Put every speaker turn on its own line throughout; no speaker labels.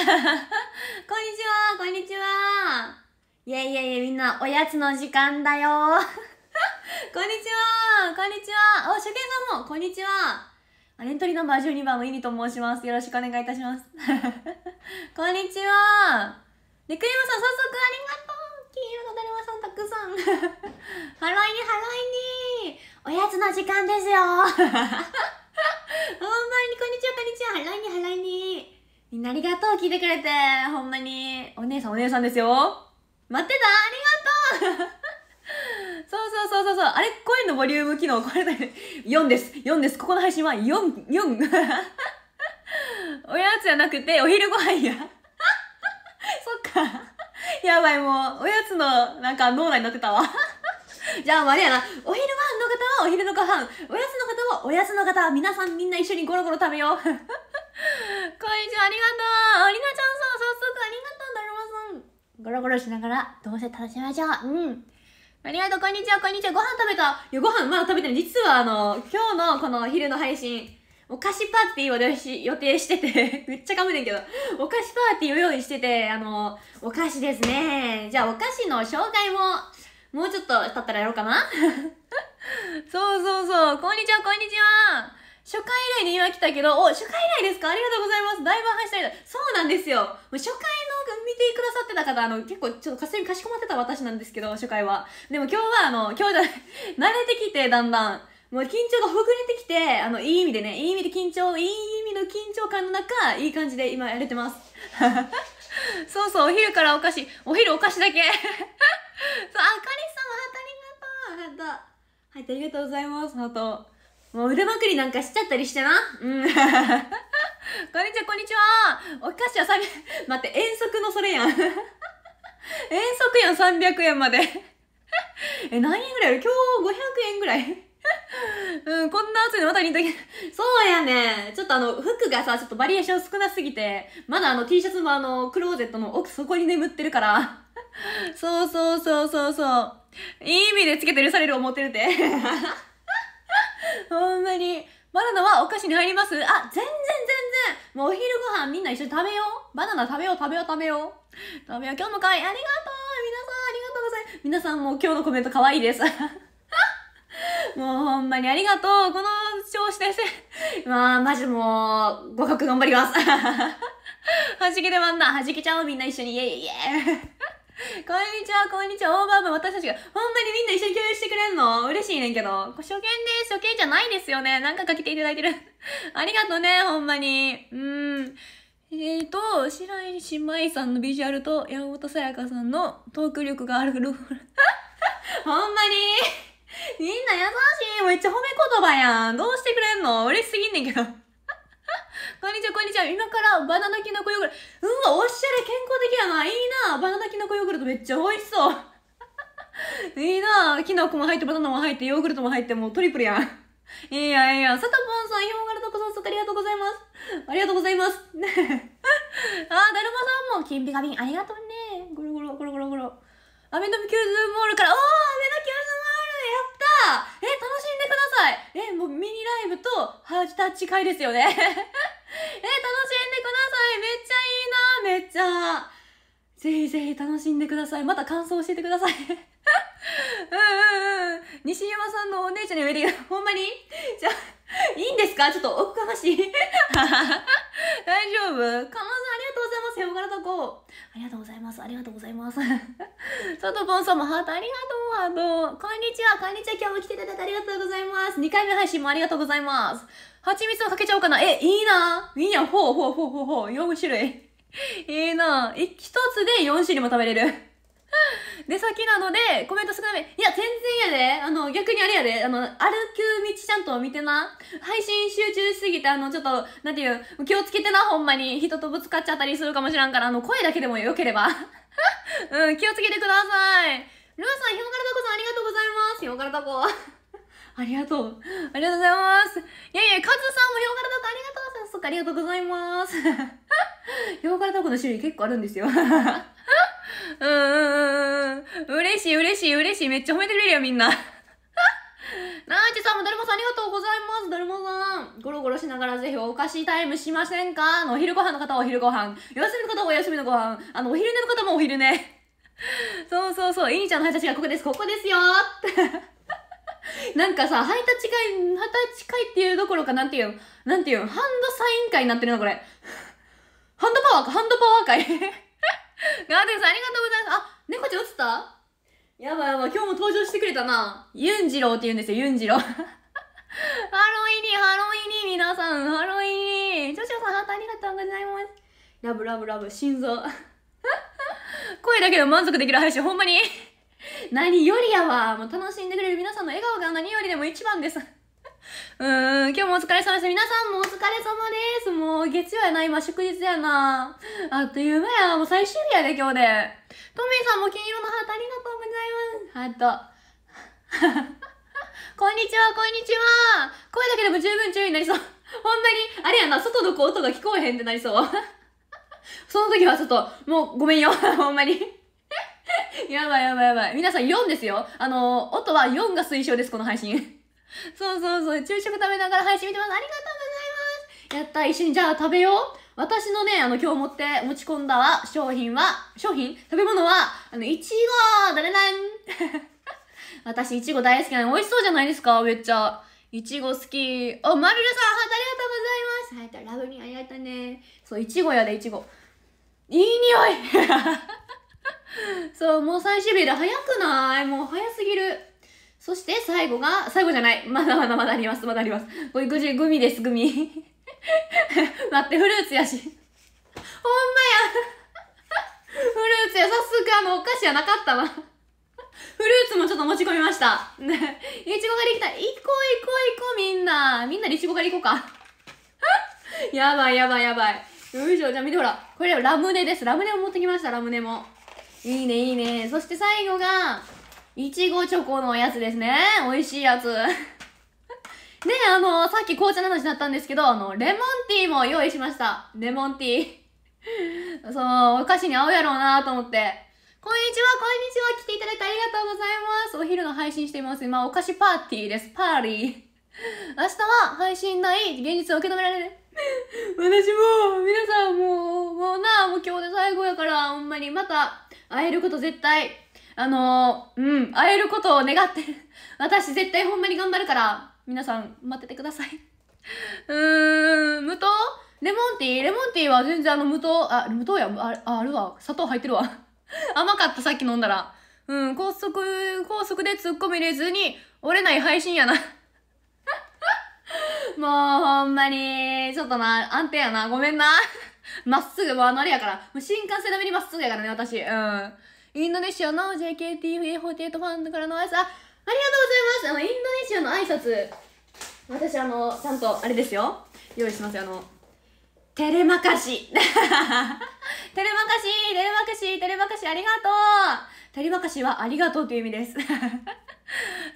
こんにちは、こんにちは。いえいえいえ、みんな、おやつの時間だよ。こんにちは、こんにちは。お、初見さんも、こんにちは。アレントリナンバー12番のイニと申します。よろしくお願いいたします。こんにちは。で、クリムさん、早速ありがとう。金色のだるまさん、たくさん。ハロイニハロイに。おやつの時間ですよ。ほんまに、こんにちは、こんにちは。ハロイニハロイに。みんなありがとう聞いてくれてほんまにお姉さんお姉さんですよ待ってたありがとう そうそうそうそうそうあれ声のボリューム機能これだね4です4ですここの配信は44 おやつじゃなくてお昼ご飯や そっかやばいもうおやつのなんか脳内になってたわじゃあ、あれやな。お昼ご飯の方はお昼のご飯、おやつの方はおやつの方、は皆さんみんな一緒にゴロゴロ食べよう。こんにちは、ありがとうありなちゃんさん、早速ありがとう、だるまさんゴロゴロしながら、どうせ楽しみましょううんありがとう、こんにちは、こんにちは。ご飯食べたいや、ご飯まだ食べてない。実は、あの、今日のこの昼の配信、お菓子パーティーを私予定してて めっちゃ噛むねんけど、お菓子パーティーを用意してて、あの、お菓子ですね。じゃあ、お菓子の紹介も、もうちょっと経ったらやろうかな そうそうそう。こんにちは、こんにちは。初回以来で今来たけど、お、初回以来ですかありがとうございます。だいぶ話したりだ。そうなんですよ。初回の見てくださってた方、あの、結構ちょっと霞かしこまってた私なんですけど、初回は。でも今日は、あの、今日だ、慣れてきて、だんだん。もう緊張がほぐれてきて、あの、いい意味でね、いい意味で緊張、いい意味の緊張感の中、いい感じで今やれてます。そうそう、お昼からお菓子、お昼お菓子だけ。そう、あかりさん、ハートありがとう。ハート。はい、ありがとうございます、ハート。もう腕まくりなんかしちゃったりしてな。うん。こんにちは、こんにちは。お菓子は300、待って、遠足のそれやん。遠足やん、300円まで。え、何円ぐらいある今日500円ぐらい。うん、こんな暑いのまたと時。そうやねちょっとあの、服がさ、ちょっとバリエーション少なすぎて、まだあの T シャツもあの、クローゼットの奥底に眠ってるから。そうそうそうそうそう。いい意味でつけてるされる思ってるて。ほんまに。バナナはお菓子に入りますあ、全然全然もうお昼ご飯みんな一緒に食べようバナナ食べよう食べよう食べよう食べよう今日のい。ありがとう皆さんありがとうございます皆さんも今日のコメント可愛いです。もうほんまにありがとうこの調子でせ。まあ、マジもう、合格頑張ります。は じけてまんな。はじけちゃおうみんな一緒に。イェイイェイ。こんにちは、こんにちは、オーバーブ私たちが、ほんまにみんな一緒に共有してくれんの嬉しいねんけど。初見です。初見じゃないですよね。なんかけていただいてる。ありがとうね、ほんまに。うん。えっ、ー、と、白石麻衣さんのビジュアルと、山本さやかさんのトーク力がある。ほんまにみんな優しい。めっちゃ褒め言葉やん。どうしてくれんの嬉しすぎんねんけど。こんにちは、こんにちは。今からバナナキノコヨーグルト。うわ、おしゃれ、健康的やな。いいな。バナナキノコヨーグルトめっちゃ美味しそう。いいな。キノコも入って、バナナも入って、ヨーグルトも入って、もうトリプルやん。いいや、いいや。サタぽンさん、ヒョンガルトコ早速ありがとうございます。ありがとうございます。あだるまさんも、金ピカビン、ありがとうね。ゴロゴロ、ゴロゴロゴロ。アメノキューズモールから、おー、アメノキューズえ、楽しんでくださいえ、もうミニライブとハータッチ会ですよね え、楽しんでくださいめっちゃいいなめっちゃぜひぜひ楽しんでください。また感想教えてください。うんうんうん。西山さんのお姉ちゃんにウェデほんまにじゃあ。いいんですかちょっと奥かしい大丈夫かまさんありがとうございます。よからとこありがとうございます。ありがとうございます。さとぽんさんもハートありがとう、あの、こんにちは、こんにちは。今日も来ていただいてありがとうございます。2回目配信もありがとうございます。蜂蜜をかけちゃおうかな。え、いいないいやん。ほうほうほうほうほう。4種類。いいな一つで4種類も食べれる。出先なのでコメント少なめいや全然やであの逆にあれやであの歩く道ちゃんと見てな配信集中しすぎてあのちょっとなんていう気をつけてなほんまに人とぶつかっちゃったりするかもしらんからあの声だけでもよければ うん気をつけてくださいルアさんヒョウガラタコさんありがとうございますヒョウガラタコ ありがとう。ありがとうございます。いやいや、カズさんもヒョウラタコありがとうそっか、ありがとうございます。ヒョウラタコの種類結構あるんですよ。うんうんうん。嬉しい嬉しい嬉しい。めっちゃ褒めてくれるよ、みんな。なーちさんもだるまさんありがとうございます。だるまさん。ゴロゴロしながらぜひお菓子タイムしませんかあの、お昼ご飯の方はお昼ご飯。お休みの方はお休みのご飯。あの、お昼寝の方もお昼寝。そうそうそう。いいちゃんの配達がここです。ここですよって。なんかさ、配達会、配達会っていうどころか、なんていうなんていうハンドサイン会になってるの、これ。ハンドパワーか、ハンドパワー会ガーデンさんありがとうございます。あ、猫ちゃん映ったやばいやばい、今日も登場してくれたな。ユンジロウって言うんですよ、ユンジロ ウ。ハロイニー、ハロイニー、皆さん、ハロイニー。ジョジョさん、ハートありがとうございます。ラブラブラブ、心臓。声だけで満足できる配信、ほんまに。何よりやわ。もう楽しんでくれる皆さんの笑顔が何よりでも一番です。うーん、今日もお疲れ様です。皆さんもお疲れ様です。もう月曜やな、今祝日やな。あっという間や、もう最終日やで、今日で。トミーさんも金色のハートありがとうございます。ハート。こんにちは、こんにちは。声だけでも十分注意になりそう。ほんまに、あれやな、外の子音が聞こえへんってなりそう。その時はちょっと、もうごめんよ、ほんまに。やばいやばいやばい。皆さん4ですよ。あの、音は4が推奨です、この配信。そうそうそう。昼食食べながら配信見てます。ありがとうございます。やった。一緒にじゃあ食べよう。私のね、あの、今日持って持ち込んだ商品は、商品食べ物は、あの、いちごだれなん 私、いちご大好きなの。美味しそうじゃないですかめっちゃ。いちご好き。あ、まるるさん、ハートありがとうございます。はい、ラブにありがとね。そう、いちごやで、いちご。いい匂い そう、もう最終日で早くないもう早すぎる。そして最後が、最後じゃない。まだまだまだあります。まだあります。これグジグミです、グミ。待って、フルーツやし。ほんまや。フルーツや、さすが、あの、お菓子やなかったわ。フルーツもちょっと持ち込みました。ね。いちご狩り行きたい。行こう行こう行こう、みんな。みんなでいちご狩り行こうか。やばいやばいやばい。よいしょ。じゃあ見てほら。これラムネです。ラムネを持ってきました、ラムネも。いいね、いいね。そして最後が、いちごチョコのやつですね。美味しいやつ。ねあの、さっき紅茶の話だったんですけど、あの、レモンティーも用意しました。レモンティー。そう、お菓子に合うやろうなと思って。こんにちは、こんにちは。来ていただいてありがとうございます。お昼の配信しています。今、お菓子パーティーです。パーリー。明日は配信ない現実を受け止められる。私も、皆さんもう、もうな、もう今日で最後やから、ほんまにまた会えること絶対あのー、うん、会えることを願って、私絶対ほんまに頑張るから、皆さん待っててください。うーん、無糖レモンティーレモンティーは全然あの無糖、あ、無糖や、ああるわ。砂糖入ってるわ。甘かった、さっき飲んだら。うん、高速、高速で突っ込み入れずに、折れない配信やな。もうほんまに、ちょっとな、安定やな。ごめんな。まっすぐ、もうあのあれやから。もう新幹線並みにまっすぐやからね、私。うん。インドネシアの JKTFA48 ファンからの挨拶、ありがとうございますあの、インドネシアの挨拶、私あの、ちゃんと、あれですよ。用意しますよ、あの、テレマカシ テレマカシテレマカシテレマカシありがとうテレマカシはありがとうという意味です。そう、350cc さん、黄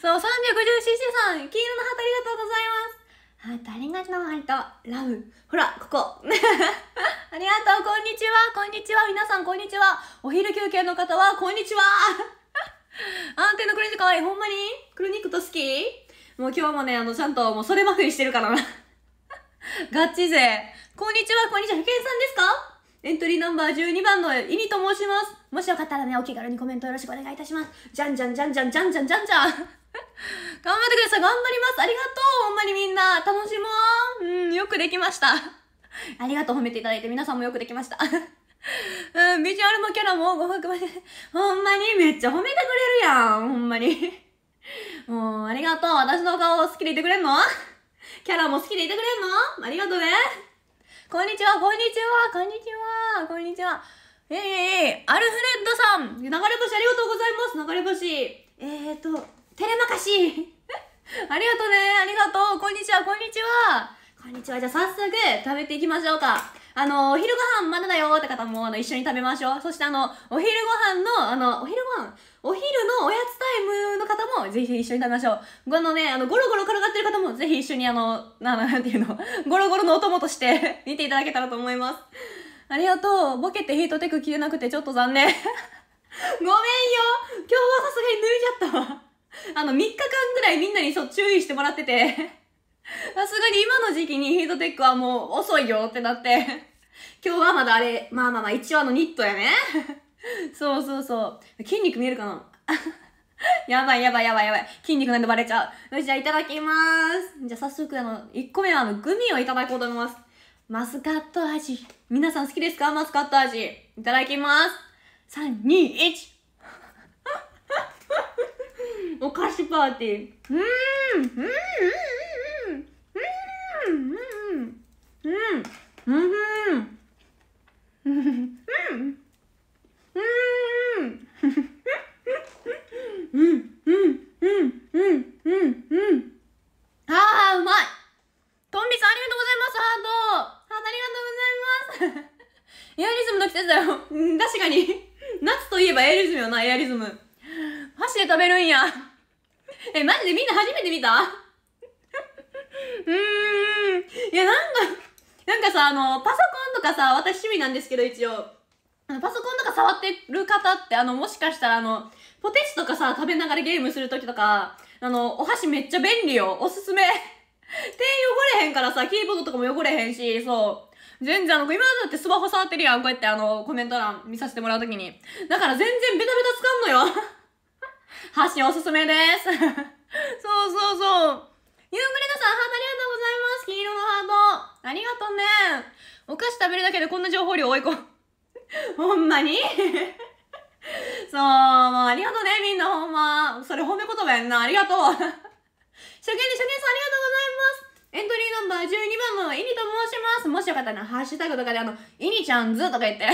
色の旗ありがとうございます ありがとう、はいト、ラブ。ほらここありがとうこんにちはこんにちは皆さんこんにちはお昼休憩の方はこんにちはアンテナクリニックかわいいほんまにクリニックと好きもう今日もねあのちゃんともう袖まくりしてるからな ガチ勢こんにちはこんにちはひけんさんですかエントリーナンバー12番のイニと申します。もしよかったらね、お気軽にコメントよろしくお願いいたします。じゃんじゃんじゃんじゃんじゃんじゃんじゃんじゃん。頑張ってください。頑張ります。ありがとう。ほんまにみんな、楽しもう。うん、よくできました。ありがとう。褒めていただいて、皆さんもよくできました。うん、ビジュアルもキャラもご含まで。ほんまに、めっちゃ褒めてくれるやん。ほんまに。もう、ありがとう。私の顔好きでいてくれんのキャラも好きでいてくれんのありがとうね。こんにちは、こんにちは、こんにちは、こんにちは。えー、えー、アルフレッドさん、流れ星ありがとうございます、流れ星。えーと、テレマカシー。ありがとうね、ありがとう、こんにちは、こんにちは。こんにちは、じゃあ早速食べていきましょうか。あの、お昼ご飯まだだよって方も、あの、一緒に食べましょう。そして、あの、お昼ご飯の、あの、お昼ご飯、お昼のおやつタイムの方も、ぜひ一緒に食べましょう。このね、あの、ゴロゴロ転がってる方も、ぜひ一緒に、あの、な、なんていうの、ゴロゴロのお供として 見ていただけたらと思います。ありがとう。ボケてヒートテック着れなくて、ちょっと残念。ごめんよ今日はさすがに脱いじゃったわ。あの、3日間ぐらいみんなにそう注意してもらってて さすがに今の時期にヒートテックはもう遅いよってなって、今日はまだあれ、まあまあまあ一話のニットやね。そうそうそう。筋肉見えるかなやばいやばいやばいやばい。筋肉なんでバレちゃう。よし、じゃあいただきます。じゃあ早速あの、1個目はあの、グミをいただこうと思います。マスカット味。皆さん好きですかマスカット味。いただきます。3、2、1。お菓子パーティー。うーん、うーん、うーん。うんうんうんうんうんうんうんうんうんうんうんうううん、ん、ん。ああ、うまいトンビさんありがとうございますハートハートありがとうございますエアリズムの季節だよ確かに夏といえばエアリズムよなエアリズム箸で食べるんやえマジでみんな初めて見たうんいやなんかなんかさあのパソコンとかさ私趣味なんですけど一応パソコンとか触ってる方ってあのもしかしたらあのポテチとかさ食べながらゲームする時とかあのお箸めっちゃ便利よおすすめ 手汚れへんからさキーボードとかも汚れへんしそう全然あの、今だってスマホ触ってるやん。こうやってあの、コメント欄見させてもらうときに。だから全然ベタベタ使うのよ。箸おすすめです。そうそうそう。夕暮れナさん、ハートありがとうございます。黄色のハート。ありがとうね。お菓子食べるだけでこんな情報量多い子。ほんまに そう、もうありがとうね、みんなほんま。それ褒め言葉やんな。ありがとう。初見で初見さん、ありがとうございます。エントリーナンバー12番のイニと申します。もしよかったら、ハッシュタグとかで、あの、イニちゃんずとか言って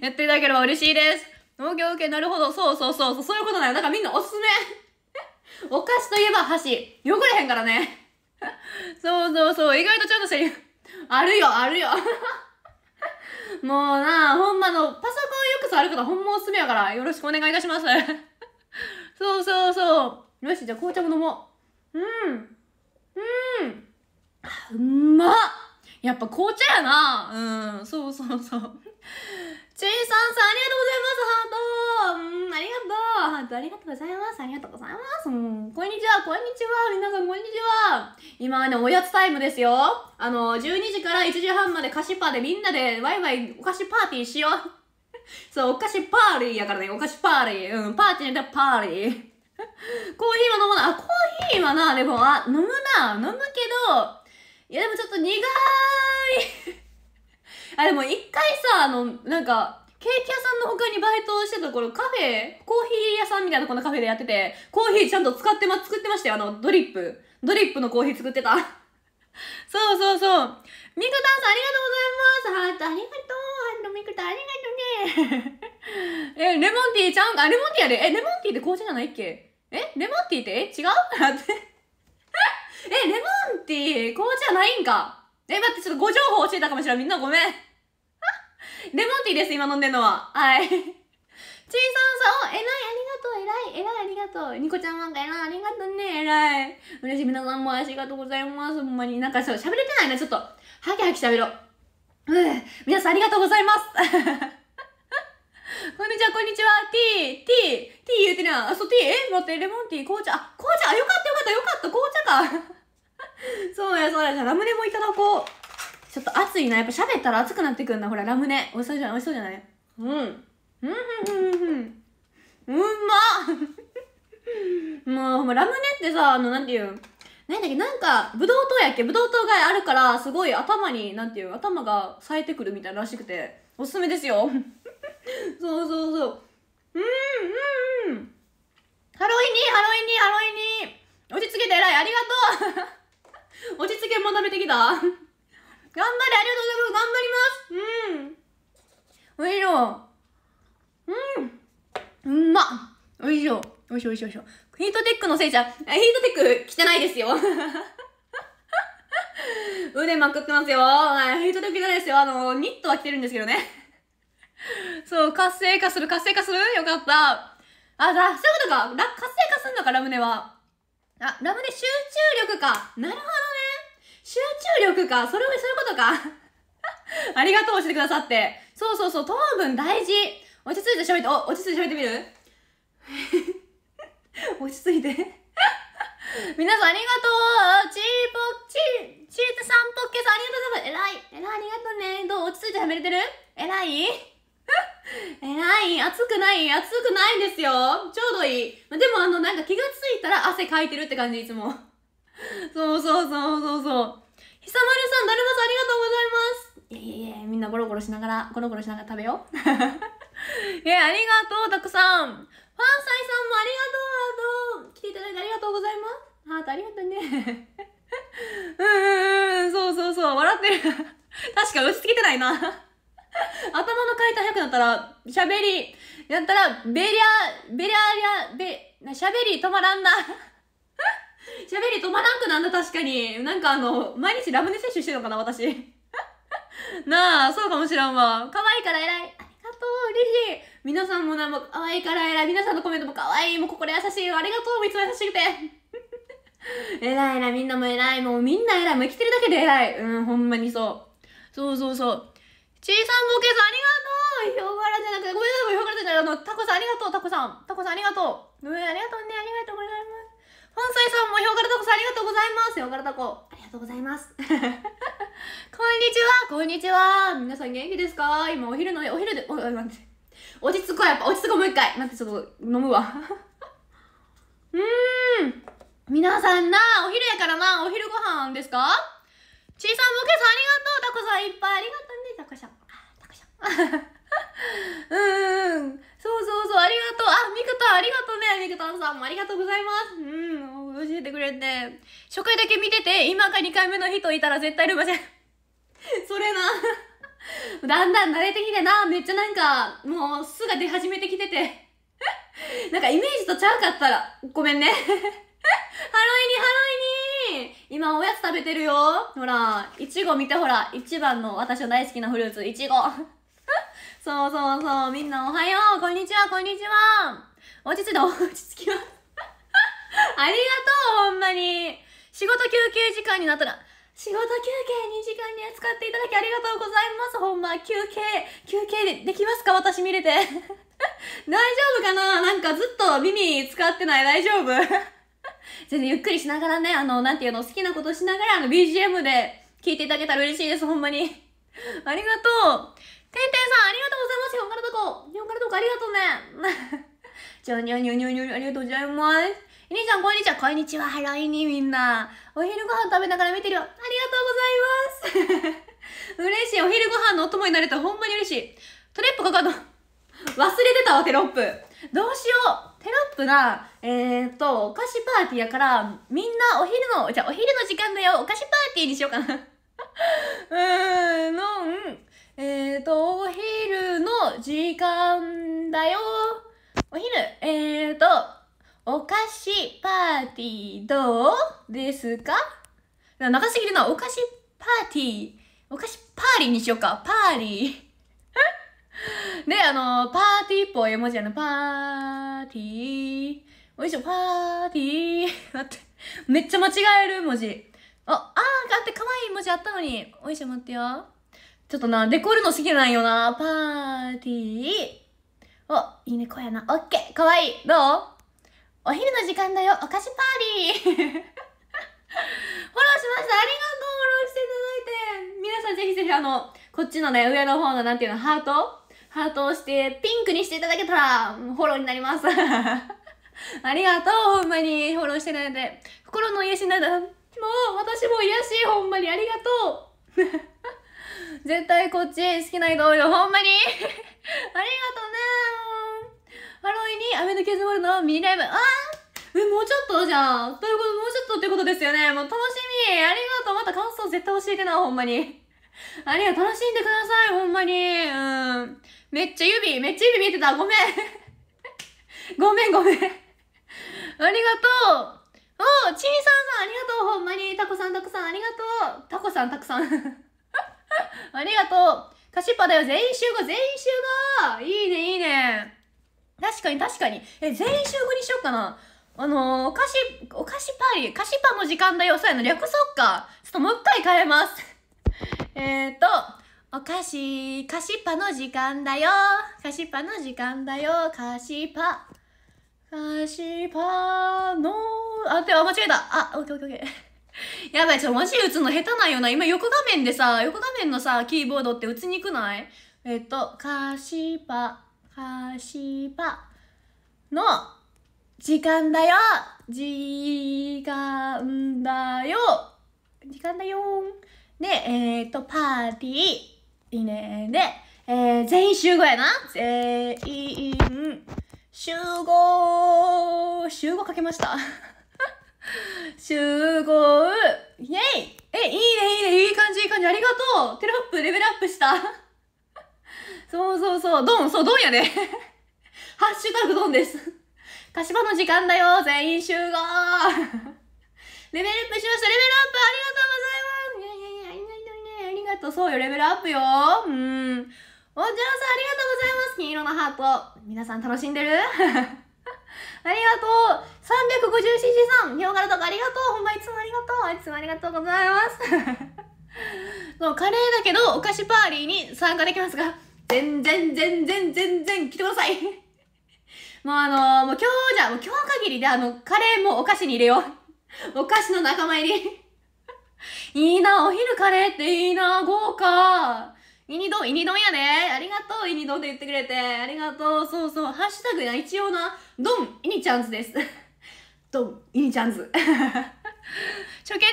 やっていただければ嬉しいです。農業系、なるほど。そうそうそうそう、いうことなの。だからみんなおすすめ。お菓子といえば箸。汚れへんからね。そうそうそう。意外とちゃんとしたあるよ、あるよ。もうなあ、ほんまの、パソコンよく触るかほんまおすすめやから、よろしくお願いいたします。そうそうそう。よし、じゃあ紅茶も飲もう。うん。うん。うまっやっぱ紅茶やなうん、そうそうそう。ちゅいさんさん、ありがとうございます、ハートうん、ありがとうハートありがとうございます、ありがとうございます。うん、こんにちは、こんにちは、皆さんこんにちは。今はね、おやつタイムですよ。あの、12時から1時半まで菓子パーでみんなでワイワイお菓子パーティーしよう。そう、お菓子パーリーやからね、お菓子パーリー。うん、パーティーでパーリー。コーヒーは飲まない。あ、コーヒーはな、でも、あ、飲むな、飲むけど、いやでもちょっと苦い。あでも一回さあのなんかケーキ屋さんの他にバイトしてたところカフェコーヒー屋さんみたいなこのカフェでやっててコーヒーちゃんと使ってま作ってましたよあのドリップドリップのコーヒー作ってたそうそうそうミクタンさんありがとうございますハートありがとうハートミクタンありがとうねえレモンティーちゃんかレモンティーやでえレモンティーって紅茶じゃないっけえレモンティーってえ違うえレモンティー紅茶ないんかえ待ってちょっとご情報教えたかもしれないみんなごめんレモンティーです今飲んでるのははいちいさんさんお偉いありがとう偉い偉いありがとうニコちゃんなんか偉いありがとうね偉い嬉しい皆さんもありがとうございますほんまになんかそう喋れてないねちょっとはきはき喋ろううん皆さんありがとうございますこんにちは、こんにちは。T、T、T 言うてな。あ、そう、T、え待って、レモンティー、紅茶。あ、紅茶、よかった、よかった、よかった、紅茶か。そうや、そうや、じゃラムネもいただこう。ちょっと暑いな。やっぱ喋ったら暑くなってくるな。ほら、ラムネ。美味しそうじゃない美味しそうじゃないうん。うん、うん、うん、うん。うんまもう、ラムネってさ、あの、なんていう、なんだっけ、なんか、ブドウ糖やっけブドウ糖があるから、すごい頭に、なんていう、頭が冴えてくるみたいらしくて、おすすめですよ。そうそうそう。うん、うん。ハロウィンに、ハロウィンに、
ハロウ
ィンに。落ち着けて偉い、ありがとう 落ち着けも食べてきた頑張れ、ありがとうございます。頑張りますうん。おいしょ。うん。うまっ。おいしょ。おいしょ、おいしょ、いしょ。ヒートテックのせいじゃ、ヒートテック着てないですよ。腕まくってますよ。ヒートテック着てないですよ。あの、ニットは着てるんですけどね。そう、活性化する、活性化するよかった。あ、だ、そういうことか。活性化すんのか、ラムネは。あ、ラムネ集中力か。なるほどね。集中力か。それ、そういうことか。ありがとう、教えてくださって。そうそうそう、糖分大事。落ち着いて喋って、お、落ち着いて喋ってみる 落ち着いて皆さんありがとうチーポチー、チータさんポッケさんありがとうございます。偉い。偉い、ありがとうね。どう落ち着いて喋れてる偉い偉い。暑 くない。暑くないんですよ。ちょうどいい。でもあの、なんか気がついたら汗かいてるって感じ、いつも。そうそうそうそうそうひさまるさんだるまさんありがとうございますいやいやいやみんなゴロゴロしながらゴロゴロしながら食べよう えありがとうたくさんファンサイさんもありがとうハート来ていただいてありがとうございますハートありがとうねうんうんうん、そうそうそう笑ってる確か落ち着けてないな頭の回転速くなったらしゃべりやったらベリャベリャリャベしゃべり止まらんな喋り止まらんくなんだ、確かに。なんかあの、毎日ラムネ摂取してるのかな、私。なあ、そうかもしらんわ。可愛いから偉い。ありがとう、嬉しい。皆さんもな、もう可愛いから偉い。皆さんのコメントも可愛い。もう心優しいよ。ありがとう、いつも優しくて。偉いな。みんなも偉い。もうみんな偉い。もう生きてるだけで偉い。うん、ほんまにそう。そうそうそう。ちいさんボケさん、ありがとう。ひょうがらじゃなくて、ごめんなさい、ひょうがらじゃなくて、あの、タコさん、ありがとう、タコさん。タコさん、ありがとう。うん、ありがとうね、ありがとうございます。本斎さんもひょうがらたこさんありがとうございます。ひょうがらたこ、ありがとうございます。こんにちは、こんにちは。皆さん元気ですか今お昼の、お昼で、お、待って。落ち着こう、やっぱ落ち着こう、もう一回。待って、ちょっと飲むわ。うーん。皆さんな、お昼やからな、お昼ご飯ですかちいさん、ボケさんありがとう。たこさんいっぱいありがとうね、たこしゃん。たこしゃん。うーん。そうそうそう、ありがとう。あ、みくたありがとうね。みくたんさんもありがとうございます。うん、教えてくれて。初回だけ見てて、今か2回目の人いたら絶対ルマじゃん。それな。だんだん慣れてきてな、めっちゃなんか、もう、巣が出始めてきてて。なんかイメージとちゃうかったら、ごめんね。ハロイにハロイに今おやつ食べてるよ。ほら、いちご見てほら、一番の私の大好きなフルーツ、いちご。そうそうそう。みんなおはよう。こんにちは、こんにちは。落ち着いた、落ち着きます。
ありが
とう、ほんまに。仕事休憩時間になったら、仕事休憩2時間に扱っていただきありがとうございます。ほんま、休憩、休憩でできますか私見れて。大丈夫かななんかずっと耳使ってない大丈夫 全然ゆっくりしながらね、あの、なんていうの、好きなことしながら、あの、BGM で聞いていただけたら嬉しいです。ほんまに。ありがとう。てんてんさん、ありがとうございます。日本からとこ日本からとこありがとうね。じゃあ、にゃにゃにゃにゃにゃ、ありがとうございます。いにちゃん、こんにちは。こんにちは。ハロイニ、みんな。お昼ご飯食べながら見てるよ。ありがとうございます。嬉しい。お昼ご飯のお供になれたほんまに嬉しい。トレップかかと、忘れてたわ、テロップ。どうしよう。テロップが、えー、っと、お菓子パーティーやから、みんなお昼の、じゃあお昼の時間だよ。お菓子パーティーにしようかな。うーん、のん。えっ、ー、と、お昼の時間だよ。お昼、えっ、ー、と、お菓子パーティーどうですか長すぎるな。お菓子パーティー。お菓子パーリーにしようか。パーリー。で、あの、パーティーっぽい絵文字やの。パーティー。おいしょ、パーティー。待って。めっちゃ間違える文字。あ、あーがって可愛い文字あったのに。おいしょ、待ってよ。ちょっとな、デコるの好きなんよな。パーティー。お、いいこやな。オッケー。かわいい。どうお昼の時間だよ。お菓子パーティー。フォローしました。ありがとう。フォローしていただいて。皆さんぜひぜひあの、こっちのね、上の方のなんていうの、ハートハートをして、ピンクにしていただけたら、フォローになります。ありがとう、ほんまに。フォローしてだいて。心の癒しなだ。もう、私も癒し、ほんまに。ありがとう。絶対こっち好きな人多いよほんまに ありがとうねハロウィンにアメのケズボールのミニライブあえもうちょっとじゃんということもうちょっとってことですよねもう楽しみありがとうまた感想絶対教えてなほんまにありがとう楽しんでくださいほんまにうんめっちゃ指めっちゃ指見てたごめん ごめんごめんありがとうおちんさんさんありがとうほんまにたこさんたくさんありがとうたこさんたくさん ありがとう。カシッパだよ。全員集合、全員集合いいね、いいね。確かに、確かに。え、全員集合にしようかな。あのー、お菓子、お菓子パーリー、菓子パもの時間だよ。そうやの、略そっか。ちょっともう一回変えます。えっと、お菓子、菓子パの時間だよ。菓子パの時間だよ。菓子パ。菓子パの、あ、手は間違えた。あ、オッケーオッケーオッケー。やばい、ちょ、マジ打つの下手なんよな。今横画面でさ、横画面のさ、キーボードって打ちにくないえっと、かしパ、かしパの時間だよ時間だよ時間だよで、えっ、と、パーティー、いいねで、えー、全員集合やな全員集合集合かけました集合イェイえ、いいね、いいね、いい感じ、いい感じ、ありがとうテロップレベルアップしたそうそうそう、ドン、そう、ドンやねハッシュタグドンです柏の時間だよ全員集合レベルアップしましたレベルアップありがとうございますいやいやいや、いやいやいや、ありがとう、そうよ、レベルアップようん。おじゃさんありがとうございます金色のハート。皆さん楽しんでるありがとう !350cc さんヒョウ柄とかありがとうほんまいつもありがとういつもありがとうございます もうカレーだけどお菓子パーリーに参加できますが、全然全然全然来てください もうあのー、もう今日じゃ、もう今日限りであの、カレーもお菓子に入れよう。お菓子の仲間入り。いいな、お昼カレーっていいな、豪華。イニドン、イニドンやで、ね、ありがとう、イニドンって言ってくれて。ありがとう。そうそう。ハッシュタグや、一応な、ドン、イニチャンズです。ドン、イニチャンズ。初見で初見さんありがとうござい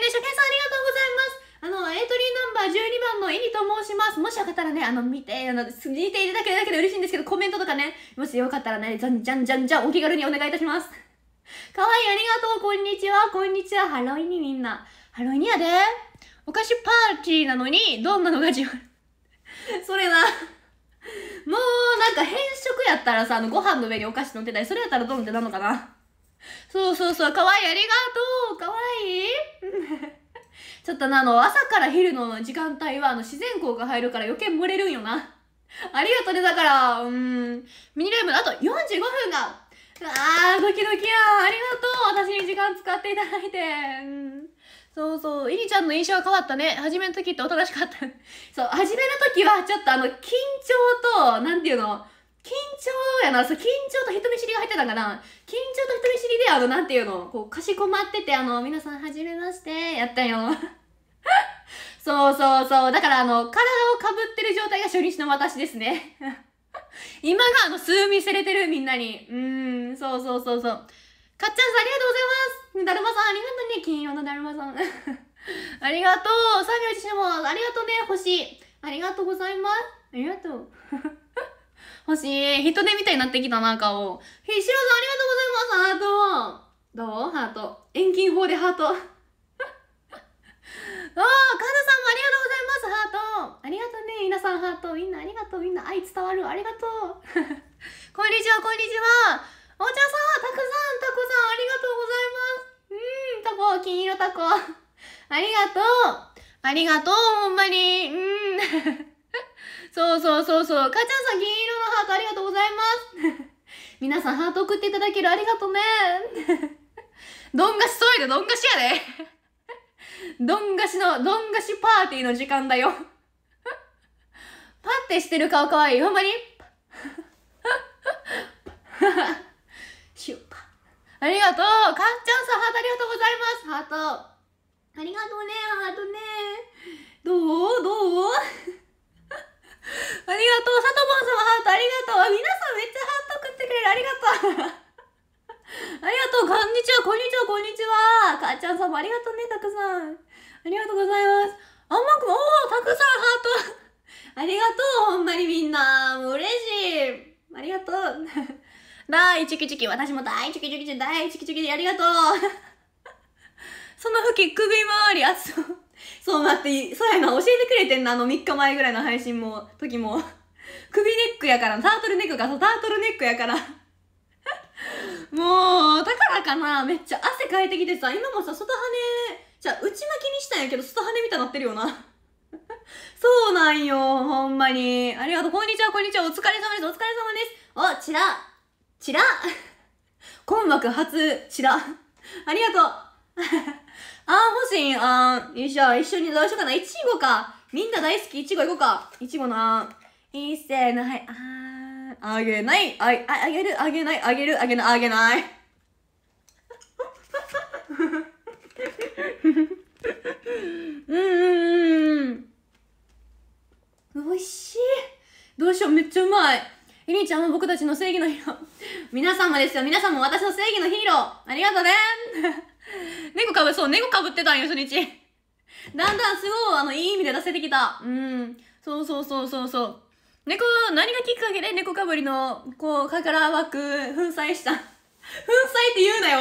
ます。あの、エントリーナンバー12番のイニと申します。もしよかったらね、あの、見て、あの、見ていただけるだけで嬉しいんですけど、コメントとかね、もしよかったらね、じゃんじゃんじゃんじゃん、お気軽にお願いいたします。かわいい、ありがとう、こんにちは、こんにちは、ハロイニみんな。ハロイニやで。お菓子パーティーなのに、どんなのが自分。それなもうなんか変色やったらさあのご飯の上にお菓子乗ってたりそれやったらドンってなのかなそうそうそうかわいいありがとうかわいい ちょっとなあの朝から昼の時間帯はあの自然光が入るから余計漏れるんよなありがとうねだからうんミニルームあと45分があードキドキやありがとう私に時間使っていただいてうんそうそう。いりちゃんの印象は変わったね。初めの時っておとなしかった。そう、初めの時はちょっとあの、緊張と、なんていうの、緊張やな、そう、緊張と人見知りが入ってたんかな。緊張と人見知りで、あの、なんていうの、こう、かしこまってて、あの、皆さん、はじめまして、やったよ。そうそうそう。だから、あの、体をかぶってる状態が初日の私ですね。今が、あの、数見せれてるみんなに。うーん、そうそうそうそう。かっちゃんさんありがとうございますだるまさんありがとうね金色のだるまさん ありがとうサビオチシモありがとうね星ありがとうございますありがとう 星人手みたいになってきたな顔ひしろさんありがとうございますハートどうハート遠近法でハートああ カなさんもありがとうございますハートありがとうね皆さんハートみんなありがとうみんな愛伝わるありがとうこんにちはこんにちはお茶さん、たくさん、たくさん、ありがとうございます。うん、タコ、金色タコ。ありがとう。ありがとう、ほんまに。うん。そうそうそうそう。かちゃんさん、銀色のハート、ありがとうございます。皆さん、ハート送っていただけるありがとうね。どんがしそういで、どんがしやで。どんがしの、どんがしパーティーの時間だよ。パってしてる顔かわいい。ほんまにありがとうかんちゃんさんハートありがとうございます ハートありがとうねハートねどうどうありがとうさとぼんさんハートありがとう皆さんめっちゃハート送ってくれるありがとう ありがとうこんにちはこんにちはこんにちはかんちゃんさんもありがとうねたくさんありがとうございますあんまくおおたくさんハート ありがとうほんまにみんなもう嬉しいありがとう大チキチキ、私も大チキチキチ、大チキチキでありがとう。その吹き、首回り、あ、そう。そうなって、そうやな、教えてくれてんな、あの3日前ぐらいの配信も、時も。首ネックやから、タートルネックがタートルネックやから。もう、だからかな、めっちゃ汗かいてきてさ、今もさ、外羽、じゃあ内巻きにしたんやけど、外羽みたいになってるよな。そうなんよ、ほんまに。ありがとう。こんにちは、こんにちは。お疲れ様です。お疲れ様です。お、ちら。チラ今幕初、チラ。ありがとう。あー、欲しい。あー、よいしょ。一緒にどうしようかな。いちごか。みんな大好き。いちごいこうか。いちごな。いっせーの、はい。あー、あげない。あ、ああげる。あげない。あげる。あげない。あげない。うんうんうん。美味しい。どうしよう。めっちゃうまい。ゆりちゃんも僕たちの正義のヒーロー。皆様ですよ。皆さんも私の正義のヒーロー。ありがとうね。猫かぶ、そう、猫かぶってたんよ、初日。だんだんすごい、あの、いい意味で出せてきた。うん。そうそうそうそうそう。猫、何がきっかけで猫かぶりの、こう、かからわ粉砕した。粉砕って言うなよ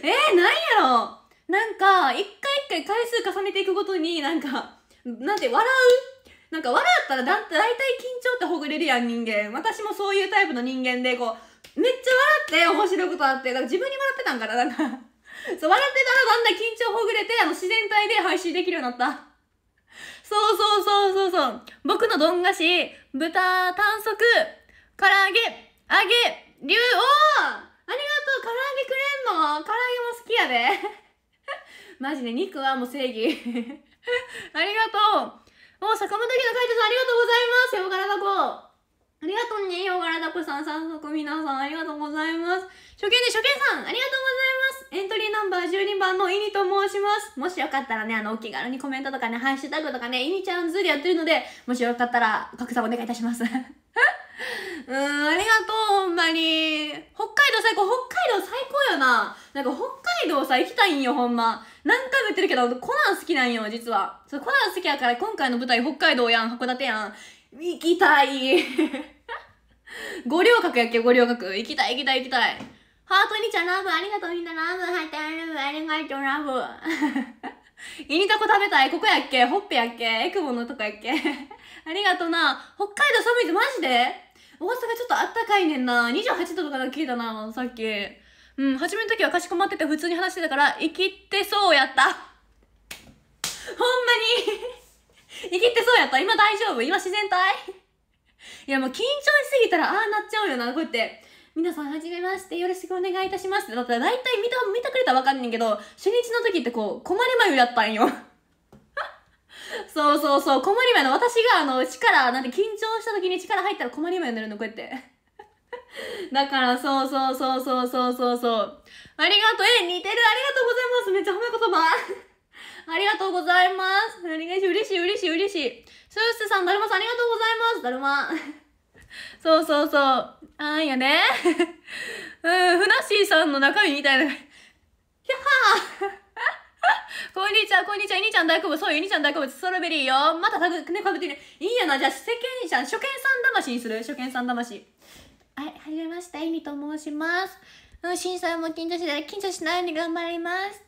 えー、なんやろなんか、一回一回回数重ねていくごとに、なんか、なんて、笑うなんか笑ったらだ大体緊張ってほぐれるやん人間私もそういうタイプの人間でこうめっちゃ笑って面白いことあってだから自分に笑ってたんからなんかそう笑ってたらだんだん緊張ほぐれてあの自然体で配信できるようになったそうそうそうそうそう僕のどん菓子豚短足唐揚げ揚げ竜おありがとう唐揚げくれんの唐揚げも好きやで マジで肉はもう正義 ありがとうお、坂本家の会長さんありがとうございますヨガラダコ。ありがとうねヨガラダコさん、早速皆さんありがとうございます初見で初見さんありがとうございますエントリーナンバー12番のイニと申しますもしよかったらねあのお気軽にコメントとかねハッシュタグとかねイニちゃんズでやってるのでもしよかったら拡散お願いいたします うーん、ありがとう、ほんまに。北海道最高、北海道最高よな。なんか北海道さ、行きたいんよ、ほんま。何回も言ってるけど、コナン好きなんよ、実は。そう、コナン好きやから、今回の舞台北海道やん、函館やん。行きたい。五稜郭やっけ、五稜郭。行きたい、行きたい、行きたい。ハートにちゃんラブ、ありがとうみんなラブ、入ってラブ、ありがとうラブ。イニタコ食べたい、ここやっけほっぺやっけエクボのとこやっけ ありがとうな。北海道寒いぞマジで大阪ちょっとあったかいねんな。28度とか聞いたな、さっき。うん、初めの時はかしこまってて普通に話してたから、生きてそうやった。ほんまに 生きてそうやった。今大丈夫今自然体いや、もう緊張しすぎたら、ああなっちゃうよな、こうやって。皆さんはじめましてよろしくお願いいたしますだったら大体見た見たくれたらわかんねんけど初日の時ってこう困り眉やったんよ そうそうそう困り眉の私があの力なんて緊張した時に力入ったら困り眉になるのこうやってだからそうそうそうそうそうそうそうありがとうえ似てるありがとうございますめっちゃ褒め言葉 ありがとうございます。お願いし、嬉しい、嬉しい、嬉しい。そースさん、だるまさん、ありがとうございます。だるま。そうそうそう。あんやね。うん、ふなっしーさんの中身みたいな。やは こんにちは、こんにちは、いにちゃん大好物、そういいにちゃん大好物、ストロベリーよ。またたく、ね、かぶってね。いいやな、じゃあ、世間者、初見さん魂にする初見さん魂。はい、はじめまして、いにと申します。うん、震災も緊張しない、緊張しないように頑張ります。